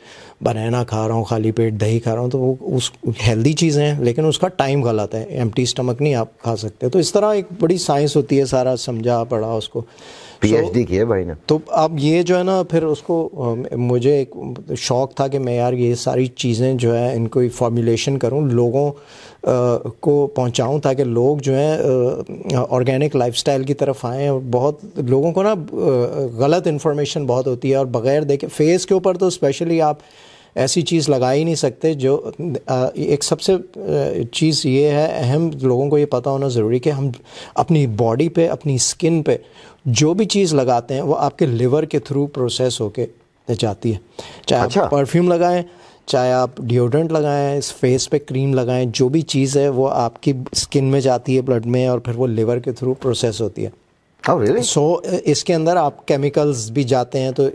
बनाना खा रहा हूँ खाली पेट दही खा रहा हूँ तो वो उस हेल्दी चीज़ें हैं लेकिन उसका टाइम गलत है एम स्टमक नहीं आप खा सकते तो इस तरह एक बड़ी साइंस होती है सारा समझा पढ़ा उसको पीएचडी so, भाई ने तो अब ये जो है ना फिर उसको मुझे एक शौक़ था कि मैं यार ये सारी चीज़ें जो है इनको फॉर्मुलेशन करूँ लोगों को पहुंचाऊं ताकि लोग जो हैं ऑर्गेनिक लाइफस्टाइल की तरफ आएँ और बहुत लोगों को ना गलत इन्फॉर्मेशन बहुत होती है और बग़ैर देखे फेस के ऊपर तो स्पेशली आप ऐसी चीज़ लगा ही नहीं सकते जो एक सबसे चीज़ ये है अहम लोगों को ये पता होना ज़रूरी कि हम अपनी बॉडी पे अपनी स्किन पे जो भी चीज़ लगाते हैं वो आपके लिवर के थ्रू प्रोसेस होके जाती है चाहे अच्छा। परफ्यूम लगाएं चाहे आप डिओड्रेंट लगाएं फेस पे क्रीम लगाएं जो भी चीज़ है वो आपकी स्किन में जाती है ब्लड में और फिर वो लिवर के थ्रू प्रोसेस होती है सो oh, really? so, इसके अंदर आप केमिकल्स भी जाते हैं तो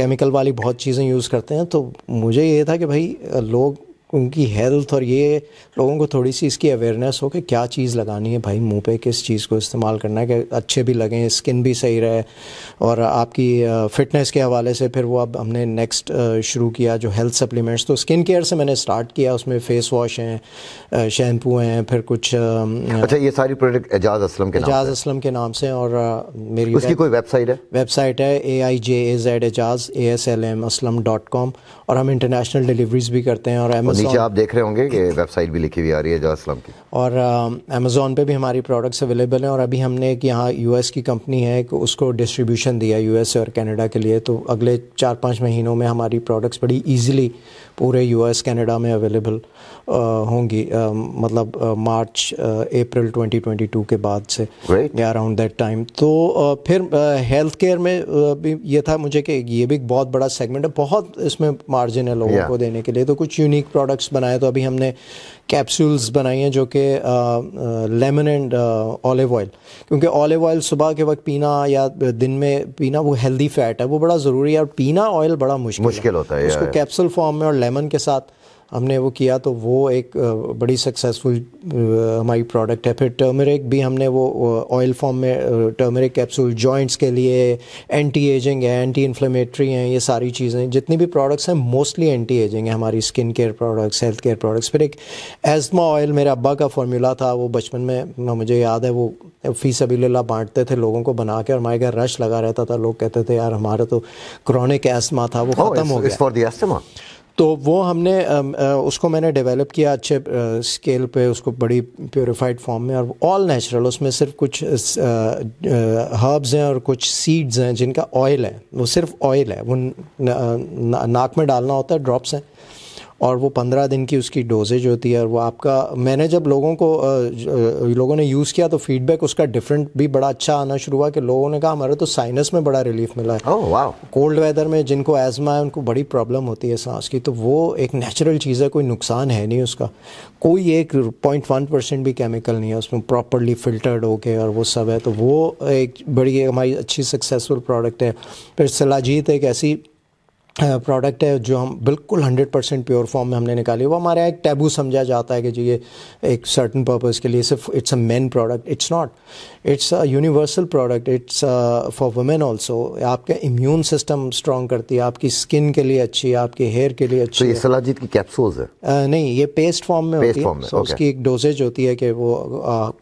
केमिकल वाली बहुत चीज़ें यूज़ करते हैं तो मुझे ये था कि भाई लोग उनकी हेल्थ और ये लोगों को थोड़ी सी इसकी अवेयरनेस हो कि क्या चीज़ लगानी है भाई मुंह पे किस चीज़ को इस्तेमाल करना है कि अच्छे भी लगें स्किन भी सही रहे और आपकी फ़िटनेस के हवाले से फिर वो अब हमने नेक्स्ट शुरू किया जो हेल्थ सप्लीमेंट्स तो स्किन केयर से मैंने स्टार्ट किया उसमें फेस वॉश हैं शैम्पू हैं फिर कुछ अच्छा ये सारी प्रोडक्ट एजाज असलम के एजाज असलम के नाम से और मेरी उसकी कोई वेबसाइट है वेबसाइट है A I J A Z Ejaz A S L M Aslam dot com और हम इंटरनेशनल डिलीवरीज भी करते हैं और एमेजन नीचे आप देख रहे होंगे कि वेबसाइट भी लिखी हुई आ रही है जहाँ की और अमेज़ोन पे भी हमारी प्रोडक्ट्स अवेलेबल हैं और अभी हमने एक यहाँ यू की कंपनी है कि उसको डिस्ट्रीब्यूशन दिया यू और कैनेडा के लिए तो अगले चार पाँच महीनों में हमारी प्रोडक्ट्स बड़ी ईजिली पूरे यूएस कनाडा में अवेलेबल होंगी मतलब मार्च अप्रैल 2022 के बाद से अराउंड दैट टाइम तो फिर हेल्थ केयर में भी ये था मुझे कि ये भी बहुत बड़ा सेगमेंट है बहुत इसमें मार्जिन है लोगों yeah. को देने के लिए तो कुछ यूनिक प्रोडक्ट्स बनाए तो अभी हमने कैप्सूल्स बनाई हैं जो कि लेमन एंड ऑलिव ऑयल क्योंकि ऑलिव ऑयल सुबह के वक्त पीना या दिन में पीना वो हेल्दी फैट है वो बड़ा ज़रूरी है और पीना ऑयल बड़ा मुश्किल मुश्किल होता है उसको कैप्सूल फॉर्म में और लेमन के साथ हमने वो किया तो वो एक बड़ी सक्सेसफुल हमारी प्रोडक्ट है फिर टर्मरिक भी हमने वो ऑयल फॉर्म में टर्मरिक कैप्सूल जॉइंट्स के लिए एंटी एजिंग है एंटी इन्फ्लेमेटरी हैं ये सारी चीज़ें जितनी भी प्रोडक्ट्स हैं मोस्टली एंटी एजिंग है हमारी skin care products health care products फिर एक एजमा ऑयल मेरे अब्बा का फार्मूला था वो बचपन में मुझे याद है वो फ़ी e सबीला बांटते थे लोगों को बना के और हमारे घर रश लगा रहता था लोग कहते थे यार हमारा तो क्रॉनिक एस्मा था वो oh, ख़त्म हो गया तो वो हमने उसको मैंने डेवलप किया अच्छे स्केल पे उसको बड़ी प्योरीफाइड फॉर्म में और ऑल नेचुरल उसमें सिर्फ कुछ हर्ब्स हैं और कुछ सीड्स हैं जिनका ऑयल है वो सिर्फ ऑयल है वो नाक में डालना होता है ड्रॉप्स हैं और वो पंद्रह दिन की उसकी डोजेज होती है और वो आपका मैंने जब लोगों को लोगों ने यूज़ किया तो फीडबैक उसका डिफरेंट भी बड़ा अच्छा आना शुरू हुआ कि लोगों ने कहा हमारे तो साइनस में बड़ा रिलीफ मिला है कोल्ड oh, वेदर wow. में जिनको एजमा है उनको बड़ी प्रॉब्लम होती है सांस की तो वो एक नेचुरल चीज़ है कोई नुकसान है नहीं उसका कोई एक पॉइंट वन परसेंट भी केमिकल नहीं है उसमें प्रॉपरली फिल्टर्ड होके और वो सब है तो वो एक बड़ी हमारी अच्छी सक्सेसफुल प्रोडक्ट है फिर सलाजीत एक ऐसी प्रोडक्ट है जो हम बिल्कुल 100 परसेंट प्योर फॉर्म में हमने निकाली वो हमारे यहाँ एक टैबू समझा जाता है कि जी ये एक सर्टन पर्पज़ के लिए सिर्फ it's a men product it's not it's a universal product it's for women also आपके इम्यून सिस्टम स्ट्रॉन्ग करती है आपकी स्किन के लिए अच्छी है आपके हेयर के लिए अच्छी so ये की है आ, नहीं ये पेस्ट फॉर्म में पेस्ट होती है में, so okay. उसकी एक डोजेज होती है कि वो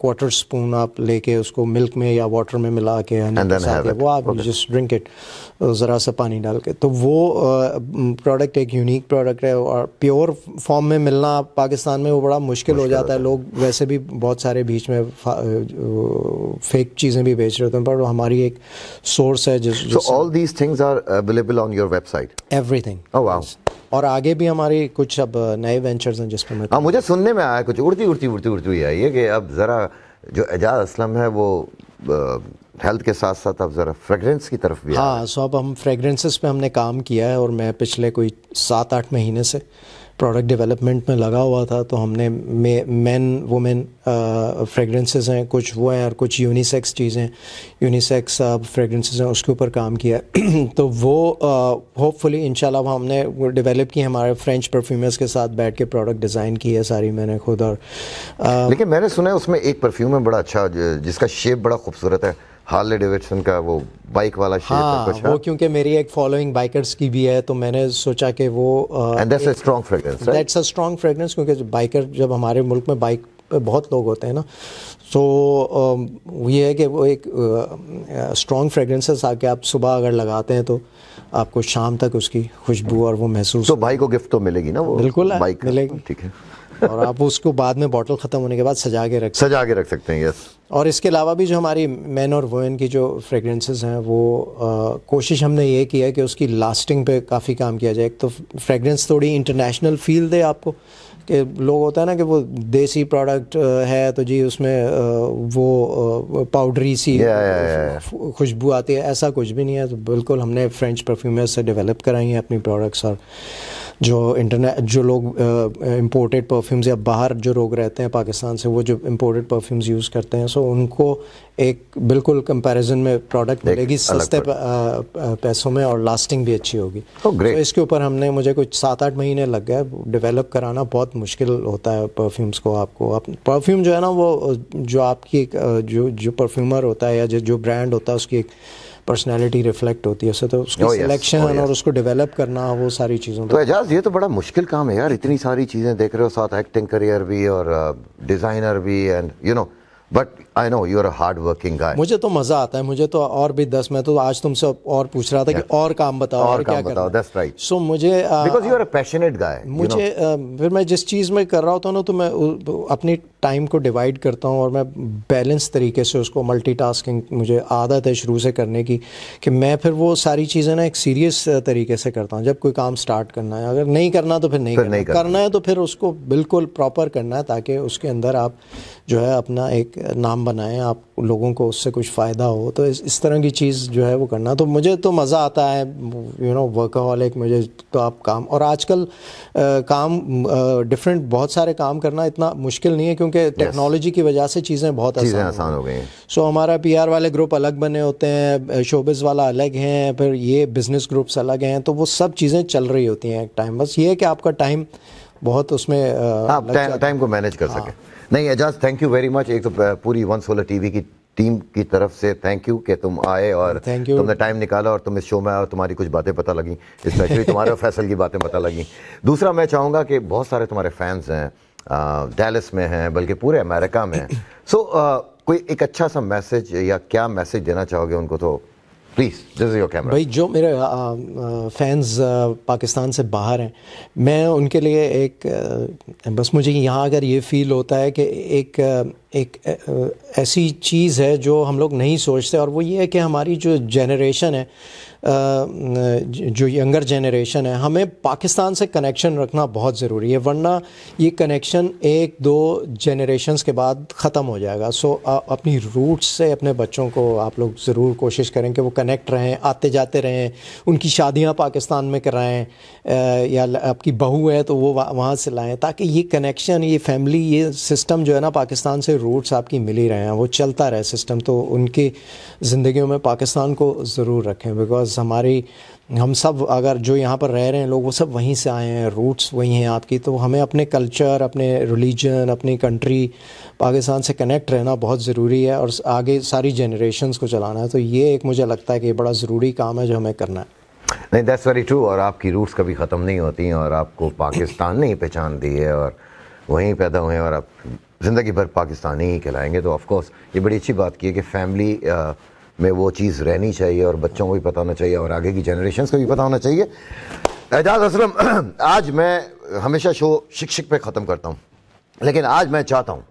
क्वार्टर स्पून आप लेके उसको मिल्क में या वाटर में मिला के वो आप जस्ट ड्रिंक इट ज़रा सा पानी डाल के तो वो प्रोडक्ट एक यूनिक प्रोडक्ट है और प्योर फॉर्म में मिलना पाकिस्तान में वो बड़ा मुश्किल हो जाता है लोग वैसे भी बहुत सारे बीच में फेक चीज़ें भी बेच रहे होते हैं पर हमारी एक सोर्स है जिस all these things are available on your website everything और आगे भी हमारे कुछ अब नए वेंचर्स हैं जिसमें मैं हाँ मुझे सुनने में आया कुछ उड़ती उड़ती उड़ती उड़ती हुई आई है कि अब ज़रा जो एजाज असलम है वो हेल्थ के साथ साथ अब ज़रा फ्रेगरेंस की तरफ भी हाँ सो अब हम फ्रेगरेंसेस पे हमने काम किया है और मैं पिछले कोई सात आठ महीने से प्रोडक्ट डेवलपमेंट में लगा हुआ था तो हमने मेन वुमेन फ्रेगरेंसेस हैं कुछ वो हैं और कुछ यूनिसेक्स चीज़ें यूनिसेक्स फ्रेगरेंसेस हैं उसके ऊपर काम किया तो वो होपफुली इन हमने डेवलप की हमारे फ्रेंच परफ्यूमर्स के साथ बैठ के प्रोडक्ट डिज़ाइन की है सारी मैंने खुद और uh, लेकिन मैंने सुना है उसमें एक परफ्यूम है बड़ा अच्छा जिसका शेप बड़ा खूबसूरत है हार्ले डेविडसन का वो बाइक वाला शेप हाँ, कुछ है? वो हाँ। क्योंकि मेरी एक फॉलोइंग बाइकर्स की भी है तो मैंने सोचा कि वो and that's a strong fragrance that's a strong fragrance क्योंकि बाइकर जब हमारे मुल्क में बाइक पे बहुत लोग होते हैं ना तो ये है कि वो एक स्ट्रॉन्ग फ्रेगरेंसेस आके आप सुबह अगर लगाते हैं तो आपको शाम तक उसकी खुशबू और वो महसूस तो so, भाई को गिफ्ट तो मिलेगी ना वो बिल्कुल बाइक मिलेगी ठीक है और आप उसको बाद में बॉटल ख़त्म होने के बाद सजा के रख सजा के रख सकते हैं यस और इसके अलावा भी जो हमारी मैन और वुमेन की जो फ्रेगरेंसेज हैं वो आ, कोशिश हमने ये की है कि उसकी लास्टिंग पे काफ़ी काम किया जाए तो फ्रेगरेंस थोड़ी इंटरनेशनल फील दे आपको कि लोग होता है ना कि वो देसी प्रोडक्ट है तो जी उसमें वो पाउडरी सी खुशबू आती है ऐसा कुछ भी नहीं है तो बिल्कुल हमने फ्रेंच परफ्यूमर से डेवलप कराई हैं अपनी प्रोडक्ट्स और जो इंटरनेट जो लोग इम्पोर्टेड परफ्यूम्स या बाहर जो लोग रहते हैं पाकिस्तान से वो जो इम्पोर्टेड परफ्यूम्स यूज़ करते हैं सो उनको एक बिल्कुल कंपैरिजन में प्रोडक्ट मिलेगी सस्ते पैसों में और लास्टिंग भी अच्छी होगी तो इसके ऊपर हमने मुझे कुछ सात आठ महीने लग गए डेवलप कराना बहुत मुश्किल होता है परफ्यूम्स को आपको आप परफ्यूम जो है ना वो जो आपकी एक जो जो परफ्यूमर होता है या जो ब्रांड होता है उसकी एक पर्सनैलिटी रिफ्लेक्ट होती है उससे तो उसको selection oh yes, oh yes. और उसको डेवलप करना वो सारी चीज़ों तो एजाज ये तो बड़ा मुश्किल काम है यार इतनी सारी चीज़ें देख रहे हो साथ एक्टिंग करियर भी और डिज़ाइनर uh, भी and you know but I know you're hard working guy मुझे तो मज़ा आता है मुझे तो और भी दस मैं तो आज तुमसे और पूछ रहा था yeah. कि और काम बताओ और, और काम क्या बताओ दस राइट सो मुझे because you are a passionate guy मुझे uh, फिर मैं जिस चीज़ में कर रहा होता हूँ ना तो मैं अपनी टाइम को डिवाइड करता हूँ और मैं बैलेंस तरीके से उसको मल्टी मुझे आदत है शुरू से करने की कि मैं फिर वो सारी चीज़ें ना एक सीरियस तरीके से करता हूँ जब कोई काम स्टार्ट करना है अगर नहीं करना तो फिर नहीं फिर करना, नहीं करना है तो फिर उसको बिल्कुल प्रॉपर करना है ताकि उसके अंदर आप जो है अपना एक नाम प्रोग्राम बनाएं आप लोगों को उससे कुछ फ़ायदा हो तो इस तरह की चीज़ जो है वो करना तो मुझे तो मज़ा आता है यू नो वर्कहॉलिक मुझे तो आप काम और आजकल काम डिफरेंट बहुत सारे काम करना इतना मुश्किल नहीं है क्योंकि टेक्नोलॉजी yes. की वजह से चीज़ें बहुत चीज़ें आसान, हो गई हैं सो हमारा पी वाले ग्रुप अलग बने होते हैं शोबिस वाला अलग हैं फिर ये बिज़नेस ग्रुप्स अलग हैं तो वो सब चीज़ें चल रही होती हैं एक टाइम बस ये है कि आपका टाइम बहुत उसमें टाइम को मैनेज कर सकें नहीं Ejaz thank you very much एक तो पूरी वन सोलर टीवी की टीम की तरफ से थैंक यू कि तुम आए और तुमने टाइम निकाला और तुम इस शो में आए और तुम्हारी कुछ बातें पता लगी स्पेशली तुम्हारे फैसल की बातें पता लगी दूसरा मैं चाहूँगा कि बहुत सारे तुम्हारे फैंस हैं डेलिस में हैं बल्कि पूरे अमेरिका में हैं सो so, कोई एक अच्छा सा मैसेज या क्या मैसेज देना चाहोगे उनको तो प्लीज दिस योर कैमरा भाई जो मेरे फैंस पाकिस्तान से बाहर हैं मैं उनके लिए एक आ, बस मुझे यहाँ अगर ये फील होता है कि एक एक ऐसी चीज़ है जो हम लोग नहीं सोचते और वो ये है कि हमारी जो जनरेशन है जो यंगर जनरेशन है हमें पाकिस्तान से कनेक्शन रखना बहुत ज़रूरी है वरना ये कनेक्शन एक दो जनरेशन के बाद ख़त्म हो जाएगा सो अपनी रूट्स से अपने बच्चों को आप लोग ज़रूर कोशिश करें कि वो कनेक्ट रहें आते जाते रहें उनकी शादियाँ पाकिस्तान में कराएँ या आपकी बहू है तो वो वहाँ से लाएँ ताकि ये कनेक्शन ये फैमिली ये सिस्टम जो है ना पाकिस्तान से रूट्स आपकी मिल ही रहे हैं वो चलता रहे सिस्टम तो उनकी ज़िंदगी में पाकिस्तान को ज़रूर रखें बिकॉज बिकॉज़ हमारी हम सब अगर जो यहाँ पर रह रहे हैं लोग वो सब वहीं से आए हैं रूट्स वहीं हैं आपकी तो हमें अपने कल्चर अपने रिलीजन अपनी कंट्री पाकिस्तान से कनेक्ट रहना बहुत ज़रूरी है और आगे सारी जनरेशन को चलाना है तो ये एक मुझे लगता है कि बड़ा ज़रूरी काम है जो हमें करना है नहीं दैट्स वेरी ट्रू और आपकी रूट्स कभी ख़त्म नहीं होती हैं और आपको पाकिस्तान ने ही पहचान दी है और वहीं पैदा हुए हैं और आप ज़िंदगी भर पाकिस्तानी ही कहलाएंगे तो ऑफ़ कोर्स ये बड़ी अच्छी बात की है कि फैमिली में वो चीज़ रहनी चाहिए और बच्चों को भी पता होना चाहिए और आगे की जनरेशन को भी पता होना चाहिए एजाज असलम आज मैं हमेशा शो शिक्षक पे ख़त्म करता हूँ लेकिन आज मैं चाहता हूँ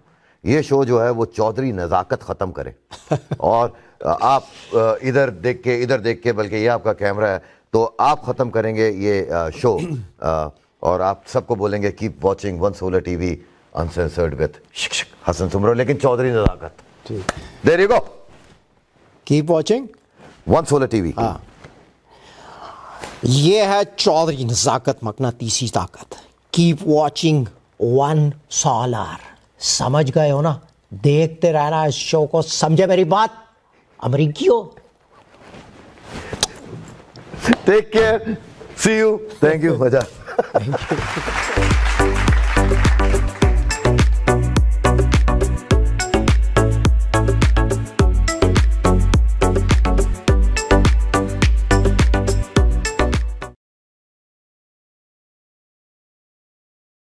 ये शो जो है वो चौधरी नज़ाकत ख़त्म करे और आप इधर देख के इधर देख के बल्कि ये आपका कैमरा है तो आप ख़त्म करेंगे ये शो और आप सबको बोलेंगे keep watching one solar T V uncensored with शिक्षक हसन सुमरो लेकिन Chaudhry Nazakat there you go keep watching one solar TV हाँ ये है चौधरी नज़ाकत तीसरी ताकत कीप वॉचिंग वन सोलर समझ गए हो ना देखते रहना इस शो को समझे मेरी बात अमरीकी हो take care see you thank you मजा